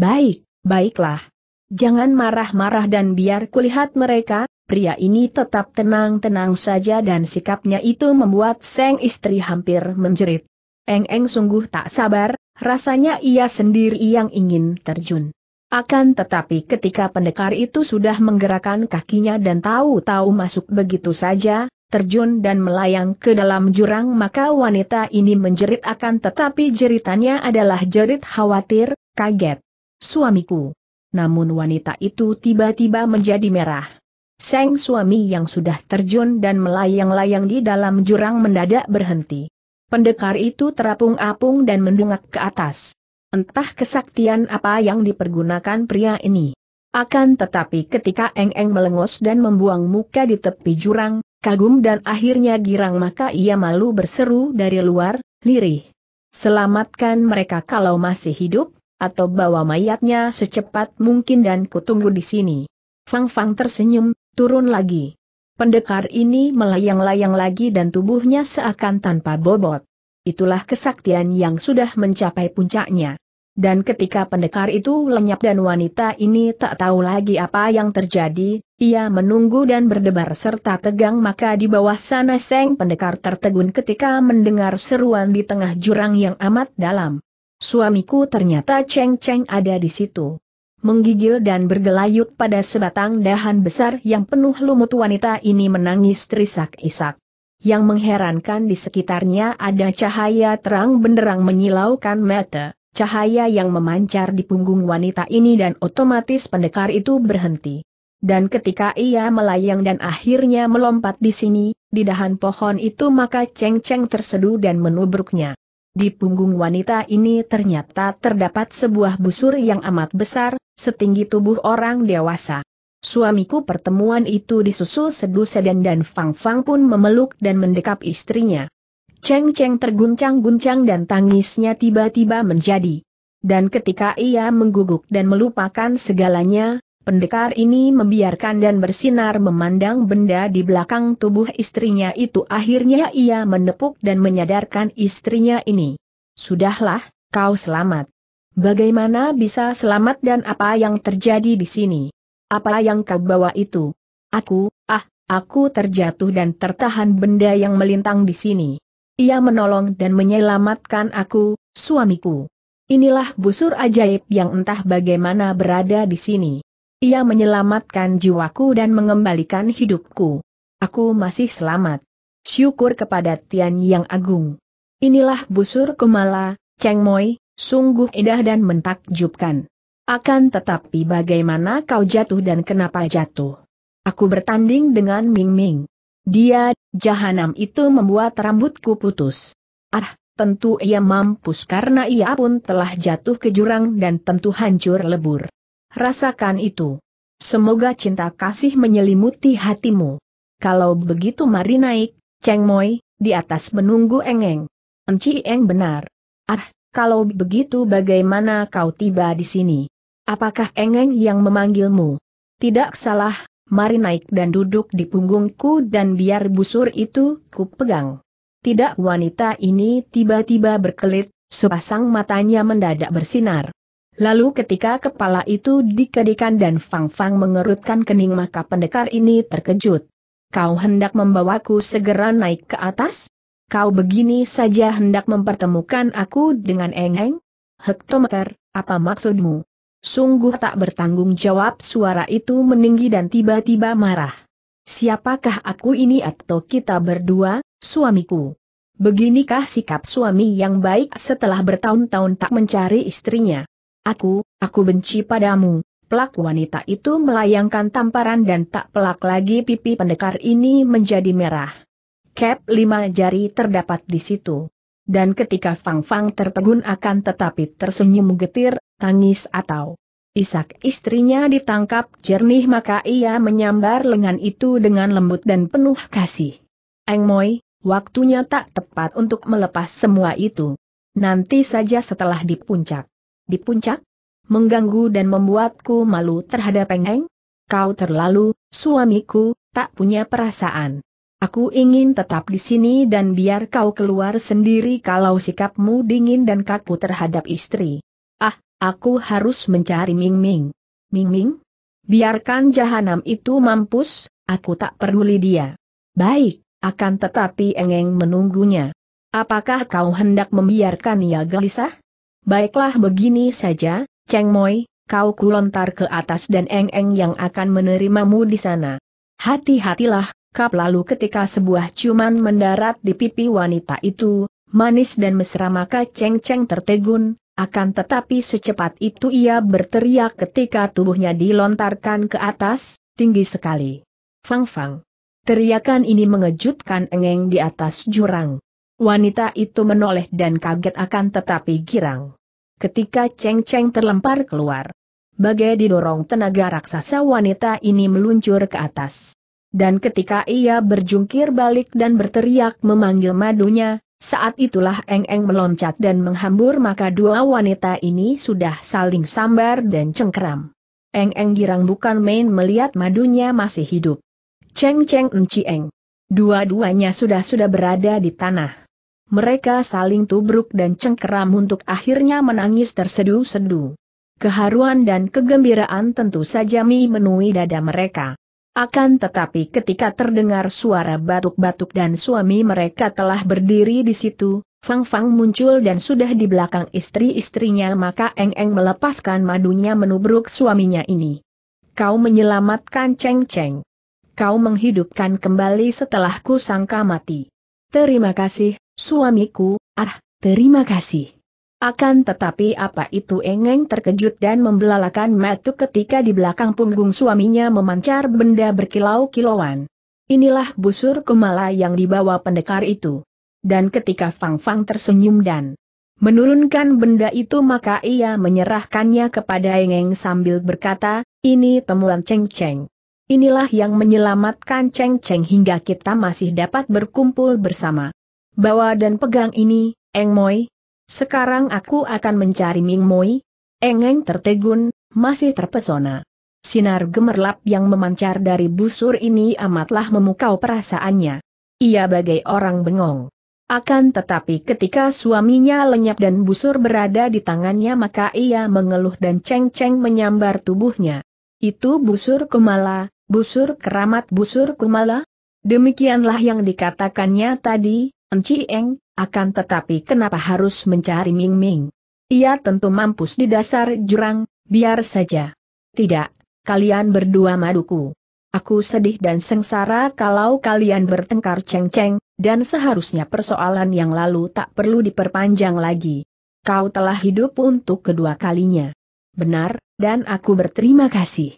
Baik, baiklah. Jangan marah-marah dan biar kulihat mereka, pria ini tetap tenang-tenang saja dan sikapnya itu membuat sang istri hampir menjerit. Eng-eng sungguh tak sabar, rasanya ia sendiri yang ingin terjun. Akan tetapi ketika pendekar itu sudah menggerakkan kakinya dan tahu-tahu masuk begitu saja, terjun dan melayang ke dalam jurang maka wanita ini menjerit akan tetapi jeritannya adalah jerit khawatir, kaget. Suamiku. Namun wanita itu tiba-tiba menjadi merah. Seng suami yang sudah terjun dan melayang-layang di dalam jurang mendadak berhenti. Pendekar itu terapung-apung dan mendungak ke atas. Entah kesaktian apa yang dipergunakan pria ini. Akan tetapi ketika Eng Eng melengos dan membuang muka di tepi jurang, kagum dan akhirnya girang maka ia malu berseru dari luar, lirih. Selamatkan mereka kalau masih hidup, atau bawa mayatnya secepat mungkin dan kutunggu di sini. Fang Fang tersenyum, turun lagi. Pendekar ini melayang-layang lagi dan tubuhnya seakan tanpa bobot. Itulah kesaktian yang sudah mencapai puncaknya. Dan ketika pendekar itu lenyap dan wanita ini tak tahu lagi apa yang terjadi, ia menunggu dan berdebar serta tegang maka di bawah sana Seng pendekar tertegun ketika mendengar seruan di tengah jurang yang amat dalam. Suamiku ternyata ceng-ceng ada di situ. Menggigil dan bergelayut pada sebatang dahan besar yang penuh lumut wanita ini menangis terisak-isak. Yang mengherankan di sekitarnya ada cahaya terang benderang menyilaukan mata cahaya yang memancar di punggung wanita ini dan otomatis pendekar itu berhenti. Dan ketika ia melayang dan akhirnya melompat di sini, di dahan pohon itu maka ceng-ceng terseduh dan menubruknya. Di punggung wanita ini ternyata terdapat sebuah busur yang amat besar, setinggi tubuh orang dewasa. Suamiku pertemuan itu disusul sedu sedan dan Fang Fang pun memeluk dan mendekap istrinya. Cheng Cheng terguncang-guncang dan tangisnya tiba-tiba menjadi. Dan ketika ia mengguguk dan melupakan segalanya, pendekar ini membiarkan dan bersinar memandang benda di belakang tubuh istrinya itu. Akhirnya ia menepuk dan menyadarkan istrinya ini. Sudahlah, kau selamat. Bagaimana bisa selamat dan apa yang terjadi di sini? Apa yang kau bawa itu? Aku, ah, aku terjatuh dan tertahan benda yang melintang di sini. Ia menolong dan menyelamatkan aku, suamiku. Inilah busur ajaib yang entah bagaimana berada di sini. Ia menyelamatkan jiwaku dan mengembalikan hidupku. Aku masih selamat. Syukur kepada Tian Yang Agung. Inilah busur Kemala, Cheng Moi, sungguh indah dan mentakjubkan. Akan tetapi bagaimana kau jatuh dan kenapa jatuh? Aku bertanding dengan Ming Ming. Dia, jahanam itu membuat rambutku putus. Ah, tentu ia mampus karena ia pun telah jatuh ke jurang dan tentu hancur lebur. Rasakan itu. Semoga cinta kasih menyelimuti hatimu. Kalau begitu mari naik, Cheng Moi, di atas menunggu Engeng. Enci Eng benar. Ah, kalau begitu bagaimana kau tiba di sini? Apakah Engeng yang memanggilmu? Tidak salah, mari naik dan duduk di punggungku dan biar busur itu ku pegang. Tidak wanita ini tiba-tiba berkelit, sepasang matanya mendadak bersinar. Lalu ketika kepala itu dikedikan dan Fang Fang mengerutkan kening maka pendekar ini terkejut. Kau hendak membawaku segera naik ke atas? Kau begini saja hendak mempertemukan aku dengan Engeng? Hektometer, apa maksudmu? Sungguh tak bertanggung jawab suara itu meninggi dan tiba-tiba marah. Siapakah aku ini atau kita berdua, suamiku? Beginikah sikap suami yang baik setelah bertahun-tahun tak mencari istrinya? Aku, aku benci padamu. Pelak wanita itu melayangkan tamparan dan tak pelak lagi pipi pendekar ini menjadi merah. Cap lima jari terdapat di situ. Dan ketika Fang Fang tertegun akan tetapi tersenyum getir, tangis atau Isak istrinya ditangkap jernih maka ia menyambar lengan itu dengan lembut dan penuh kasih. Eng Moi, waktunya tak tepat untuk melepas semua itu. Nanti saja setelah di puncak. Di puncak? Mengganggu dan membuatku malu terhadap Eng Eng? Kau terlalu, suamiku, tak punya perasaan. Aku ingin tetap di sini dan biar kau keluar sendiri kalau sikapmu dingin dan kaku terhadap istri. Aku harus mencari Ming Ming. Ming Ming? Biarkan jahanam itu mampus, aku tak peduli dia. Baik, akan tetapi Engeng menunggunya. Apakah kau hendak membiarkan ia gelisah? Baiklah begini saja, Cheng Moi, kau kulontar ke atas dan Eng-Eng yang akan menerimamu di sana. Hati-hatilah, Kap lalu ketika sebuah ciuman mendarat di pipi wanita itu, manis dan mesra maka Cheng Cheng tertegun, akan tetapi secepat itu ia berteriak ketika tubuhnya dilontarkan ke atas, tinggi sekali. Fang Fang. Teriakan ini mengejutkan engeng di atas jurang. Wanita itu menoleh dan kaget akan tetapi girang. Ketika Cheng Cheng terlempar keluar. Bagai didorong tenaga raksasa wanita ini meluncur ke atas. Dan ketika ia berjungkir balik dan berteriak memanggil madunya, saat itulah Eng Eng meloncat dan menghambur maka dua wanita ini sudah saling sambar dan cengkeram. Eng Eng girang bukan main melihat madunya masih hidup. Ceng Ceng Enci Eng. Dua-duanya sudah-sudah berada di tanah. Mereka saling tubruk dan cengkeram untuk akhirnya menangis terseduh sedu Keharuan dan kegembiraan tentu saja memenuhi dada mereka. Akan tetapi ketika terdengar suara batuk-batuk dan suami mereka telah berdiri di situ, Fang Fang muncul dan sudah di belakang istri-istrinya maka Eng Eng melepaskan madunya menubruk suaminya ini. Kau menyelamatkan Cheng Cheng. Kau menghidupkan kembali setelah ku sangka mati. Terima kasih, suamiku, ah, terima kasih. Akan tetapi apa itu Engeng terkejut dan membelalakan metu ketika di belakang punggung suaminya memancar benda berkilau-kilauan. Inilah busur kemala yang dibawa pendekar itu. Dan ketika Fang Fang tersenyum dan menurunkan benda itu maka ia menyerahkannya kepada Engeng sambil berkata, ini temuan Cheng Cheng. Inilah yang menyelamatkan Cheng Cheng hingga kita masih dapat berkumpul bersama. Bawa dan pegang ini, Eng Moi, sekarang aku akan mencari Ming Moi. Engeng tertegun, masih terpesona. Sinar gemerlap yang memancar dari busur ini amatlah memukau perasaannya. Ia bagai orang bengong. Akan tetapi ketika suaminya lenyap dan busur berada di tangannya maka ia mengeluh dan ceng-ceng menyambar tubuhnya. Itu busur kumala, busur keramat busur kumala? Demikianlah yang dikatakannya tadi, Enci Eng, akan tetapi kenapa harus mencari Ming Ming? Ia tentu mampus di dasar jurang, biar saja. Tidak, kalian berdua maduku. Aku sedih dan sengsara kalau kalian bertengkar ceng-ceng, dan seharusnya persoalan yang lalu tak perlu diperpanjang lagi. Kau telah hidup untuk kedua kalinya. Benar, dan aku berterima kasih.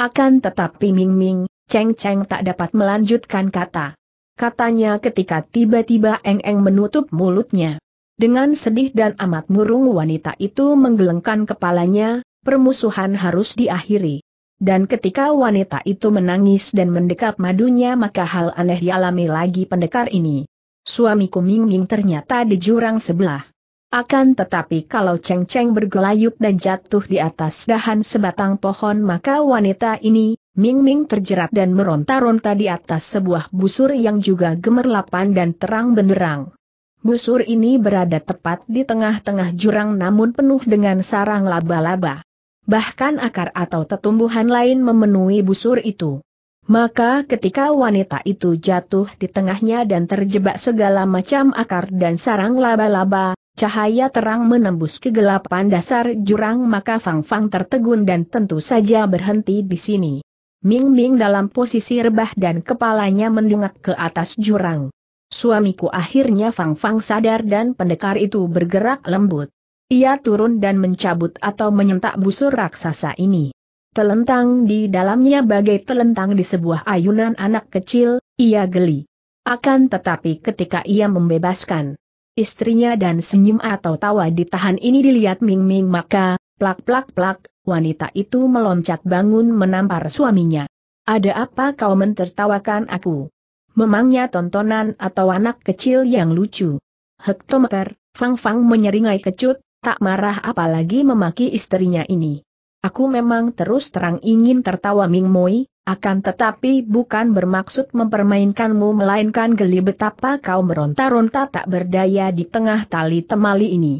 Akan tetapi Ming Ming, ceng-ceng tak dapat melanjutkan kata katanya ketika tiba-tiba Eng-Eng menutup mulutnya. Dengan sedih dan amat murung wanita itu menggelengkan kepalanya, permusuhan harus diakhiri. Dan ketika wanita itu menangis dan mendekap madunya maka hal aneh dialami lagi pendekar ini. Suamiku Ming Ming ternyata di jurang sebelah. Akan tetapi kalau Cheng Cheng bergelayut dan jatuh di atas dahan sebatang pohon maka wanita ini, Ming Ming terjerat dan meronta-ronta di atas sebuah busur yang juga gemerlapan dan terang benderang. Busur ini berada tepat di tengah-tengah jurang namun penuh dengan sarang laba-laba. Bahkan akar atau tetumbuhan lain memenuhi busur itu. Maka ketika wanita itu jatuh di tengahnya dan terjebak segala macam akar dan sarang laba-laba, cahaya terang menembus kegelapan dasar jurang maka Fang Fang tertegun dan tentu saja berhenti di sini. Ming Ming dalam posisi rebah dan kepalanya mendungak ke atas jurang. Suamiku akhirnya Fang Fang sadar dan pendekar itu bergerak lembut. Ia turun dan mencabut atau menyentak busur raksasa ini. Telentang di dalamnya bagai telentang di sebuah ayunan anak kecil, ia geli. Akan tetapi ketika ia membebaskan istrinya dan senyum atau tawa ditahan ini dilihat Ming Ming maka, plak plak plak, wanita itu meloncat bangun menampar suaminya. Ada apa kau mencertawakan aku? Memangnya tontonan atau anak kecil yang lucu? Hektometer, Fang Fang menyeringai kecut, tak marah apalagi memaki istrinya ini. Aku memang terus terang ingin tertawa Ming Moi, akan tetapi bukan bermaksud mempermainkanmu melainkan geli betapa kau meronta-ronta tak berdaya di tengah tali temali ini.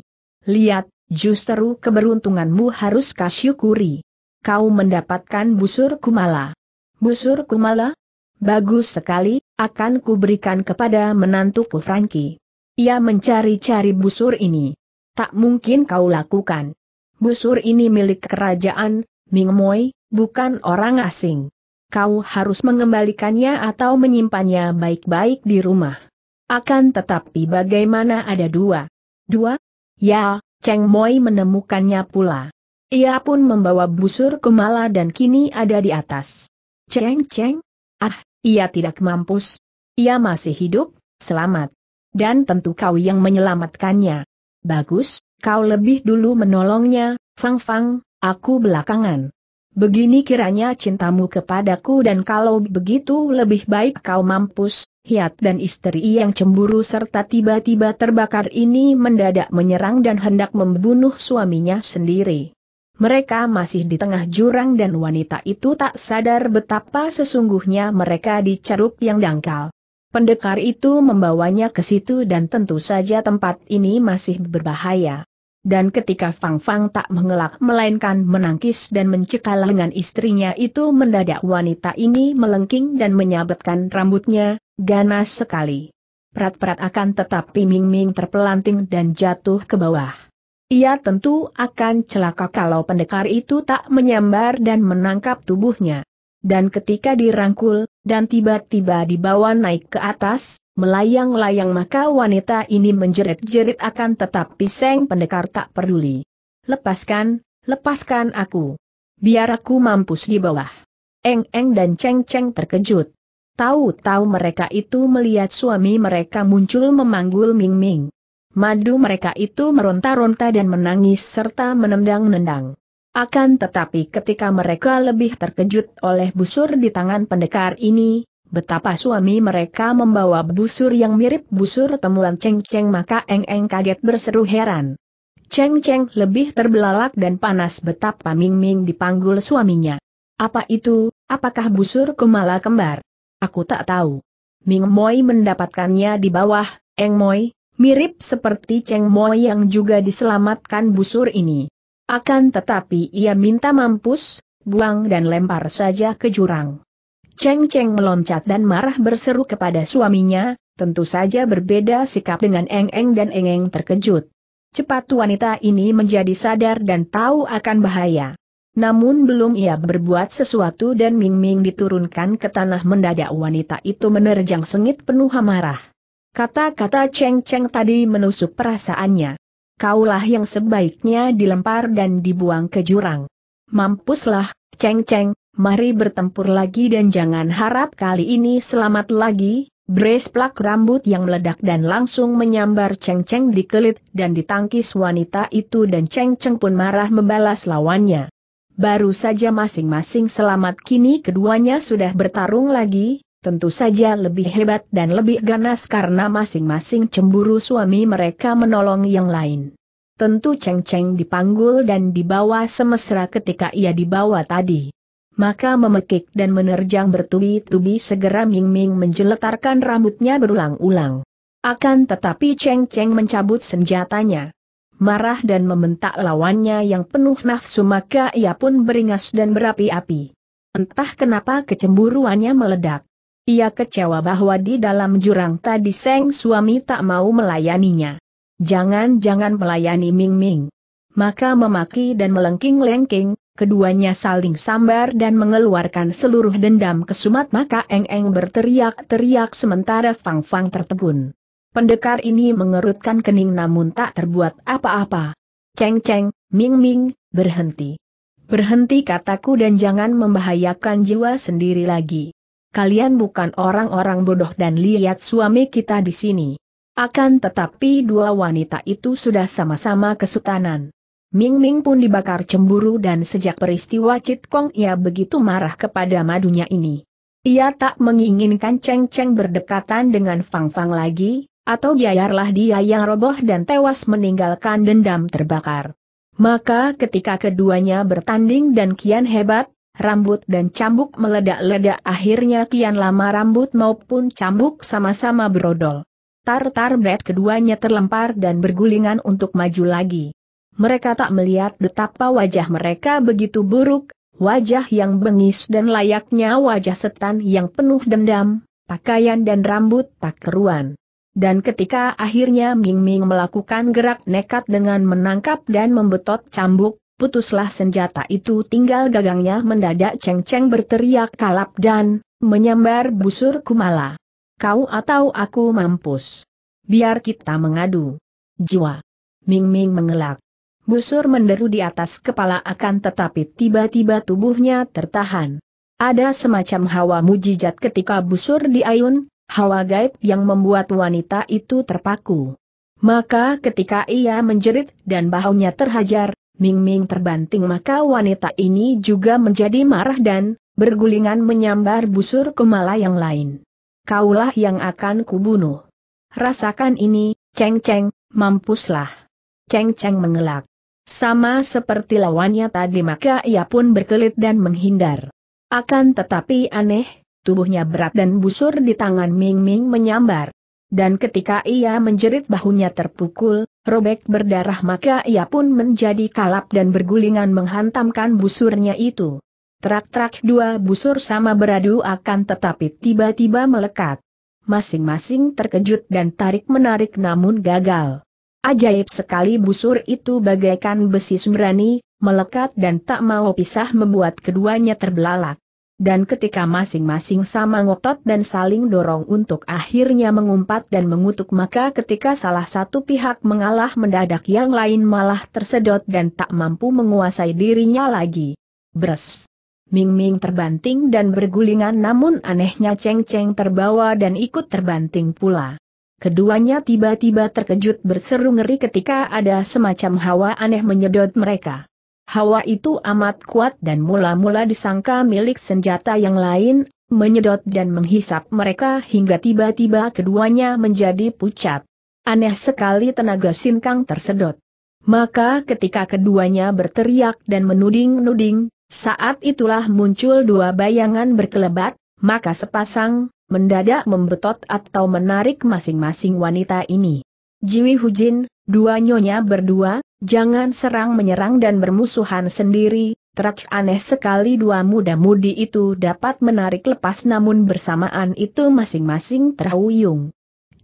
Lihat, Justru keberuntunganmu harus kasyukuri. Kau mendapatkan busur kumala. Busur kumala? Bagus sekali, akan kuberikan kepada menantuku Franky. Ia mencari-cari busur ini. Tak mungkin kau lakukan. Busur ini milik kerajaan, Mingmoy, bukan orang asing. Kau harus mengembalikannya atau menyimpannya baik-baik di rumah. Akan tetapi bagaimana ada dua? Dua? Ya, Cheng Moi menemukannya pula. Ia pun membawa busur Kemala dan kini ada di atas. Cheng Cheng? Ah, ia tidak mampus. Ia masih hidup, selamat. Dan tentu kau yang menyelamatkannya. Bagus, kau lebih dulu menolongnya, Fang Fang, aku belakangan. Begini kiranya cintamu kepadaku dan kalau begitu lebih baik kau mampus, Hiat dan istri yang cemburu serta tiba-tiba terbakar ini mendadak menyerang dan hendak membunuh suaminya sendiri. Mereka masih di tengah jurang dan wanita itu tak sadar betapa sesungguhnya mereka di yang dangkal. Pendekar itu membawanya ke situ dan tentu saja tempat ini masih berbahaya. Dan ketika Fang Fang tak mengelak melainkan menangkis dan mencekal lengan istrinya itu mendadak wanita ini melengking dan menyabetkan rambutnya, Ganas sekali. Prat-prat akan tetapi Ming-Ming terpelanting dan jatuh ke bawah. Ia tentu akan celaka kalau pendekar itu tak menyambar dan menangkap tubuhnya. Dan ketika dirangkul, dan tiba-tiba dibawa naik ke atas, melayang-layang maka wanita ini menjerit-jerit akan tetapi seng pendekar tak peduli. Lepaskan, lepaskan aku. Biar aku mampus di bawah. Eng-eng dan ceng-ceng terkejut. Tahu-tahu mereka itu melihat suami mereka muncul memanggul Ming Ming. Madu mereka itu meronta-ronta dan menangis serta menendang-nendang. Akan tetapi ketika mereka lebih terkejut oleh busur di tangan pendekar ini, betapa suami mereka membawa busur yang mirip busur temuan Cheng Cheng maka Eng Eng kaget berseru heran. Cheng Cheng lebih terbelalak dan panas betapa Ming Ming dipanggul suaminya. Apa itu, apakah busur kumala kembar? Aku tak tahu. Ming Moi mendapatkannya di bawah, Eng Moi, mirip seperti Cheng Moi yang juga diselamatkan busur ini. Akan tetapi ia minta mampus, buang dan lempar saja ke jurang. Cheng Cheng meloncat dan marah berseru kepada suaminya, tentu saja berbeda sikap dengan Eng Eng dan Eng Eng terkejut. Cepat wanita ini menjadi sadar dan tahu akan bahaya. Namun belum ia berbuat sesuatu dan Ming Ming diturunkan ke tanah mendadak wanita itu menerjang sengit penuh amarah. Kata-kata Cheng Cheng tadi menusuk perasaannya. Kaulah yang sebaiknya dilempar dan dibuang ke jurang. Mampuslah, Cheng Cheng, mari bertempur lagi dan jangan harap kali ini selamat lagi, Brace plak rambut yang meledak dan langsung menyambar Cheng Cheng di kulit dan ditangkis wanita itu dan Cheng Cheng pun marah membalas lawannya. Baru saja masing-masing selamat kini keduanya sudah bertarung lagi, tentu saja lebih hebat dan lebih ganas karena masing-masing cemburu suami mereka menolong yang lain. Tentu Cheng Cheng dipanggul dan dibawa semesra ketika ia dibawa tadi. Maka memekik dan menerjang bertubi-tubi segera Ming Ming menjeletarkan rambutnya berulang-ulang. Akan tetapi Cheng Cheng mencabut senjatanya marah dan membentak lawannya yang penuh nafsu maka ia pun beringas dan berapi-api. Entah kenapa kecemburuannya meledak. Ia kecewa bahwa di dalam jurang tadi Seng suami tak mau melayaninya. Jangan-jangan melayani Ming Ming. Maka memaki dan melengking-lengking, keduanya saling sambar dan mengeluarkan seluruh dendam kesumat maka Eng Eng berteriak-teriak sementara Fang Fang tertegun. Pendekar ini mengerutkan kening namun tak terbuat apa-apa. Ceng-ceng, Ming-Ming, berhenti. Berhenti kataku dan jangan membahayakan jiwa sendiri lagi. Kalian bukan orang-orang bodoh dan lihat suami kita di sini. Akan tetapi dua wanita itu sudah sama-sama kesutanan. Ming-Ming pun dibakar cemburu dan sejak peristiwa Cit Kong ia begitu marah kepada madunya ini. Ia tak menginginkan Cheng Cheng berdekatan dengan Fang Fang lagi, atau biarlah dia yang roboh dan tewas meninggalkan dendam terbakar. Maka ketika keduanya bertanding dan kian hebat, rambut dan cambuk meledak-ledak akhirnya kian lama rambut maupun cambuk sama-sama berodol. tar tar berat keduanya terlempar dan bergulingan untuk maju lagi. Mereka tak melihat betapa wajah mereka begitu buruk, wajah yang bengis dan layaknya wajah setan yang penuh dendam, pakaian dan rambut tak keruan. Dan ketika akhirnya Ming Ming melakukan gerak nekat dengan menangkap dan membetot cambuk, putuslah senjata itu tinggal gagangnya mendadak Cheng Cheng berteriak kalap dan menyambar busur Kumala. Kau atau aku mampus. Biar kita mengadu. Jiwa. Ming Ming mengelak. Busur menderu di atas kepala akan tetapi tiba-tiba tubuhnya tertahan. Ada semacam hawa mujizat ketika busur diayun, hawa gaib yang membuat wanita itu terpaku. Maka ketika ia menjerit dan bahunya terhajar, Ming Ming terbanting maka wanita ini juga menjadi marah dan bergulingan menyambar busur kemala yang lain. Kaulah yang akan kubunuh. Rasakan ini, Ceng Ceng, mampuslah. Ceng Ceng mengelak. Sama seperti lawannya tadi maka ia pun berkelit dan menghindar. Akan tetapi aneh, tubuhnya berat dan busur di tangan Ming Ming menyambar. Dan ketika ia menjerit bahunya terpukul, robek berdarah maka ia pun menjadi kalap dan bergulingan menghantamkan busurnya itu. Trak-trak dua busur sama beradu akan tetapi tiba-tiba melekat. Masing-masing terkejut dan tarik-menarik namun gagal. Ajaib sekali busur itu bagaikan besi sembrani, melekat dan tak mau pisah membuat keduanya terbelalak. Dan ketika masing-masing sama ngotot dan saling dorong untuk akhirnya mengumpat dan mengutuk maka ketika salah satu pihak mengalah mendadak yang lain malah tersedot dan tak mampu menguasai dirinya lagi. Bres. Ming Ming terbanting dan bergulingan namun anehnya Ceng Ceng terbawa dan ikut terbanting pula. Keduanya tiba-tiba terkejut berseru ngeri ketika ada semacam hawa aneh menyedot mereka. Hawa itu amat kuat dan mula-mula disangka milik senjata yang lain, menyedot dan menghisap mereka hingga tiba-tiba keduanya menjadi pucat. Aneh sekali tenaga Sinkang tersedot. Maka ketika keduanya berteriak dan menuding-nuding, saat itulah muncul dua bayangan berkelebat, maka sepasang, mendadak membetot atau menarik masing-masing wanita ini. Jiwi Hujin, dua nyonya berdua, jangan serang-menyerang dan bermusuhan sendiri, Terak aneh sekali dua muda-mudi itu dapat menarik lepas namun bersamaan itu masing-masing terhuyung.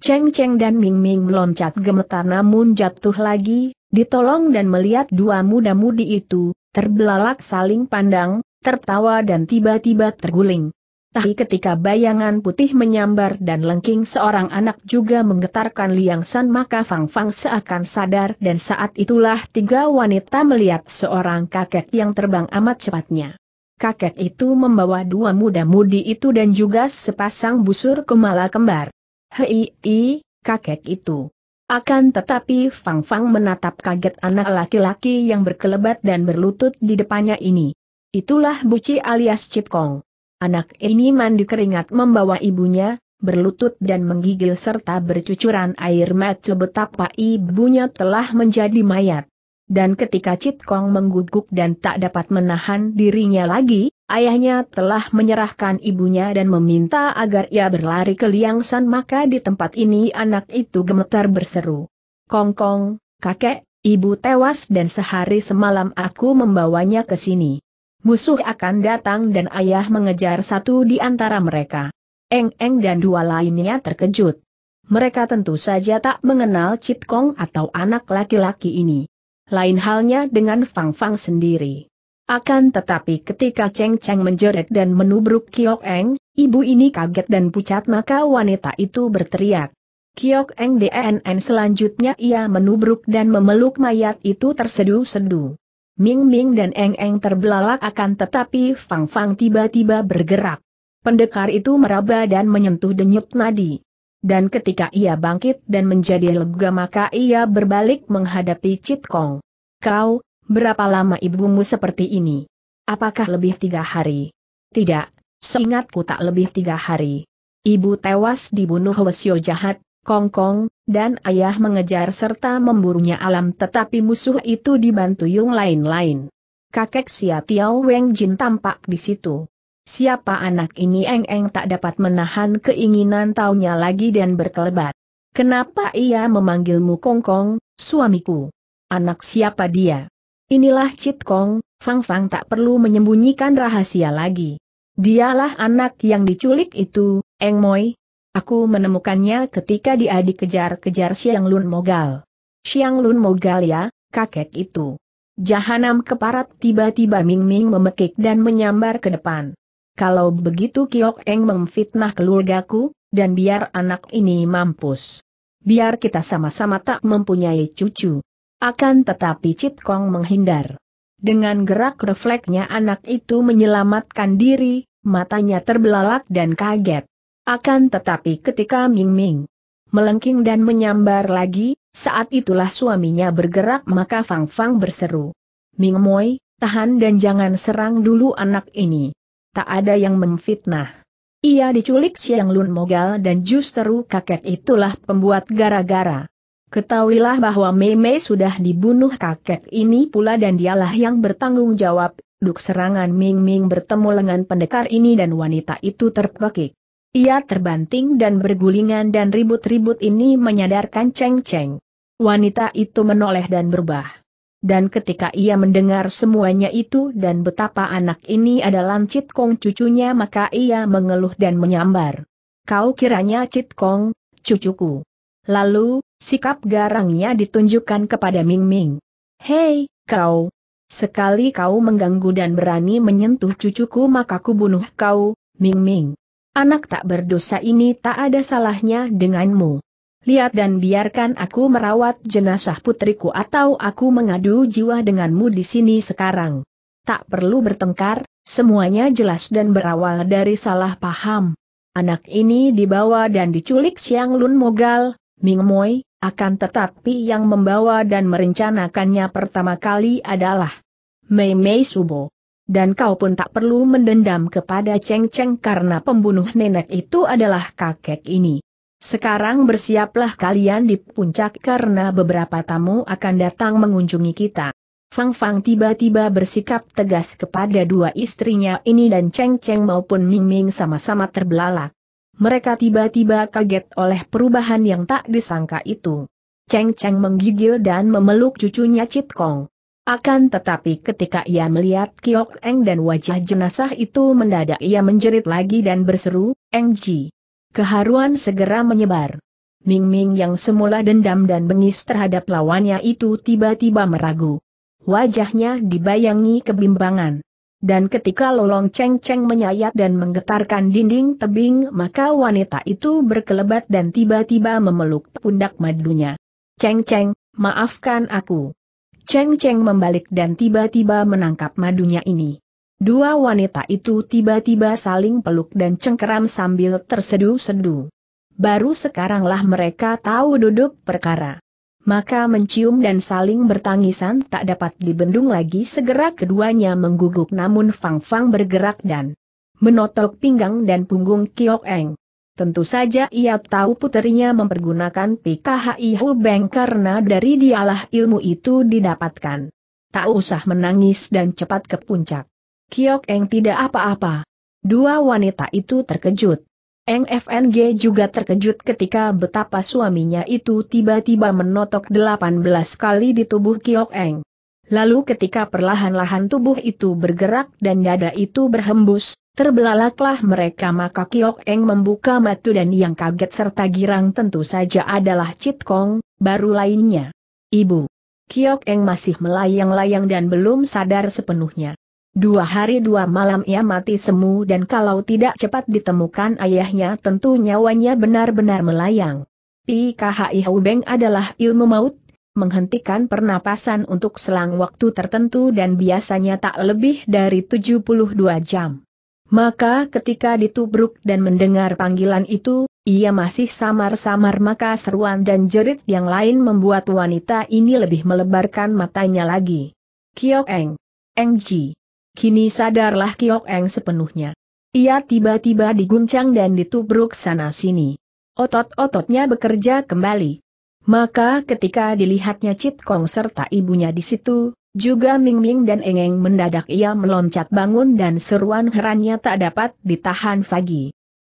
Cheng-Cheng dan Ming-Ming meloncat gemetar namun jatuh lagi, ditolong dan melihat dua muda-mudi itu, terbelalak saling pandang, tertawa dan tiba-tiba terguling. Tapi ketika bayangan putih menyambar dan lengking seorang anak juga menggetarkan Liang San maka Fang Fang seakan sadar dan saat itulah tiga wanita melihat seorang kakek yang terbang amat cepatnya. Kakek itu membawa dua muda-mudi itu dan juga sepasang busur kemala kembar. Hei, i, kakek itu. Akan tetapi Fang Fang menatap kaget anak laki-laki yang berkelebat dan berlutut di depannya ini. Itulah Buci alias Kong. Anak ini mandi keringat membawa ibunya, berlutut dan menggigil serta bercucuran air mata betapa ibunya telah menjadi mayat. Dan ketika Cit Kong mengguguk dan tak dapat menahan dirinya lagi, ayahnya telah menyerahkan ibunya dan meminta agar ia berlari ke Liang San. maka di tempat ini anak itu gemetar berseru. Kong Kong, kakek, ibu tewas dan sehari semalam aku membawanya ke sini. Musuh akan datang dan ayah mengejar satu di antara mereka. Eng-eng dan dua lainnya terkejut. Mereka tentu saja tak mengenal Cit Kong atau anak laki-laki ini. Lain halnya dengan Fang Fang sendiri. Akan tetapi ketika Cheng Cheng menjerit dan menubruk Kiok Eng, ibu ini kaget dan pucat maka wanita itu berteriak. Kiok Eng DNN selanjutnya ia menubruk dan memeluk mayat itu terseduh-seduh. Ming Ming dan Eng Eng terbelalak akan tetapi Fang Fang tiba-tiba bergerak. Pendekar itu meraba dan menyentuh denyut nadi. Dan ketika ia bangkit dan menjadi lega maka ia berbalik menghadapi Chit Kong. Kau, berapa lama ibumu seperti ini? Apakah lebih tiga hari? Tidak, seingatku tak lebih tiga hari. Ibu tewas dibunuh Wesio jahat, kongkong, dan ayah mengejar serta memburunya alam tetapi musuh itu dibantu Yung lain-lain. Kakek Sia Tiao Weng Jin tampak di situ. Siapa anak ini Eng-Eng tak dapat menahan keinginan taunya lagi dan berkelebat. Kenapa ia memanggilmu Kongkong, suamiku? Anak siapa dia? Inilah Cit Kong, Fang Fang tak perlu menyembunyikan rahasia lagi. Dialah anak yang diculik itu, Eng Moi, Aku menemukannya ketika dia dikejar-kejar Siang Lun Mogal. Siang Lun Mogal ya, kakek itu. Jahanam keparat tiba-tiba Ming Ming memekik dan menyambar ke depan. Kalau begitu Kiok Eng memfitnah keluargaku, dan biar anak ini mampus. Biar kita sama-sama tak mempunyai cucu. Akan tetapi Cit Kong menghindar. Dengan gerak refleksnya anak itu menyelamatkan diri, matanya terbelalak dan kaget. Akan tetapi ketika Ming Ming melengking dan menyambar lagi, saat itulah suaminya bergerak maka Fang Fang berseru. Ming Moi, tahan dan jangan serang dulu anak ini. Tak ada yang memfitnah. Ia diculik Siang Lun Mogal dan justru kakek itulah pembuat gara-gara. Ketahuilah bahwa Meme sudah dibunuh kakek ini pula dan dialah yang bertanggung jawab, duk serangan Ming Ming bertemu lengan pendekar ini dan wanita itu terpekik. Ia terbanting dan bergulingan dan ribut-ribut ini menyadarkan Cheng Cheng. Wanita itu menoleh dan berubah. Dan ketika ia mendengar semuanya itu dan betapa anak ini adalah Cit Kong cucunya maka ia mengeluh dan menyambar. Kau kiranya Cit Kong, cucuku. Lalu, sikap garangnya ditunjukkan kepada Ming Ming. Hei, kau. Sekali kau mengganggu dan berani menyentuh cucuku maka ku bunuh kau, Ming Ming. Anak tak berdosa ini tak ada salahnya denganmu. Lihat dan biarkan aku merawat jenazah putriku atau aku mengadu jiwa denganmu di sini sekarang. Tak perlu bertengkar, semuanya jelas dan berawal dari salah paham. Anak ini dibawa dan diculik Siang Lun Mogal, Ming Moi, akan tetapi yang membawa dan merencanakannya pertama kali adalah Mei Mei Subo dan kau pun tak perlu mendendam kepada Cheng Cheng karena pembunuh nenek itu adalah kakek ini. Sekarang bersiaplah kalian di puncak karena beberapa tamu akan datang mengunjungi kita. Fang Fang tiba-tiba bersikap tegas kepada dua istrinya ini dan Cheng Cheng maupun Ming Ming sama-sama terbelalak. Mereka tiba-tiba kaget oleh perubahan yang tak disangka itu. Cheng Cheng menggigil dan memeluk cucunya Cit Kong. Akan tetapi ketika ia melihat Kiok Eng dan wajah jenazah itu mendadak ia menjerit lagi dan berseru, Eng Ji. Keharuan segera menyebar. Ming Ming yang semula dendam dan bengis terhadap lawannya itu tiba-tiba meragu. Wajahnya dibayangi kebimbangan. Dan ketika lolong ceng-ceng menyayat dan menggetarkan dinding tebing maka wanita itu berkelebat dan tiba-tiba memeluk pundak madunya. Ceng-ceng, maafkan aku. Cheng Cheng membalik dan tiba-tiba menangkap madunya ini. Dua wanita itu tiba-tiba saling peluk dan cengkeram sambil terseduh sedu Baru sekaranglah mereka tahu duduk perkara. Maka mencium dan saling bertangisan tak dapat dibendung lagi segera keduanya mengguguk namun Fang Fang bergerak dan menotok pinggang dan punggung Kiok Eng. Tentu saja ia tahu puterinya mempergunakan PKHI Hubeng karena dari dialah ilmu itu didapatkan. Tak usah menangis dan cepat ke puncak. Kiok Eng tidak apa-apa. Dua wanita itu terkejut. Eng FNG juga terkejut ketika betapa suaminya itu tiba-tiba menotok 18 kali di tubuh Kiok Eng. Lalu ketika perlahan-lahan tubuh itu bergerak dan dada itu berhembus, terbelalaklah mereka maka Kiok Eng membuka matu dan yang kaget serta girang tentu saja adalah Chit Kong, baru lainnya. Ibu. Kiok Eng masih melayang-layang dan belum sadar sepenuhnya. Dua hari dua malam ia mati semu dan kalau tidak cepat ditemukan ayahnya tentu nyawanya benar-benar melayang. PKHI beng adalah ilmu maut menghentikan pernapasan untuk selang waktu tertentu dan biasanya tak lebih dari 72 jam. Maka ketika ditubruk dan mendengar panggilan itu, ia masih samar-samar maka seruan dan jerit yang lain membuat wanita ini lebih melebarkan matanya lagi. Kiok Eng. Eng Ji. Kini sadarlah Kiok Eng sepenuhnya. Ia tiba-tiba diguncang dan ditubruk sana-sini. Otot-ototnya bekerja kembali. Maka ketika dilihatnya Cit Kong serta ibunya di situ, juga Ming Ming dan Engeng mendadak ia meloncat bangun dan seruan herannya tak dapat ditahan lagi.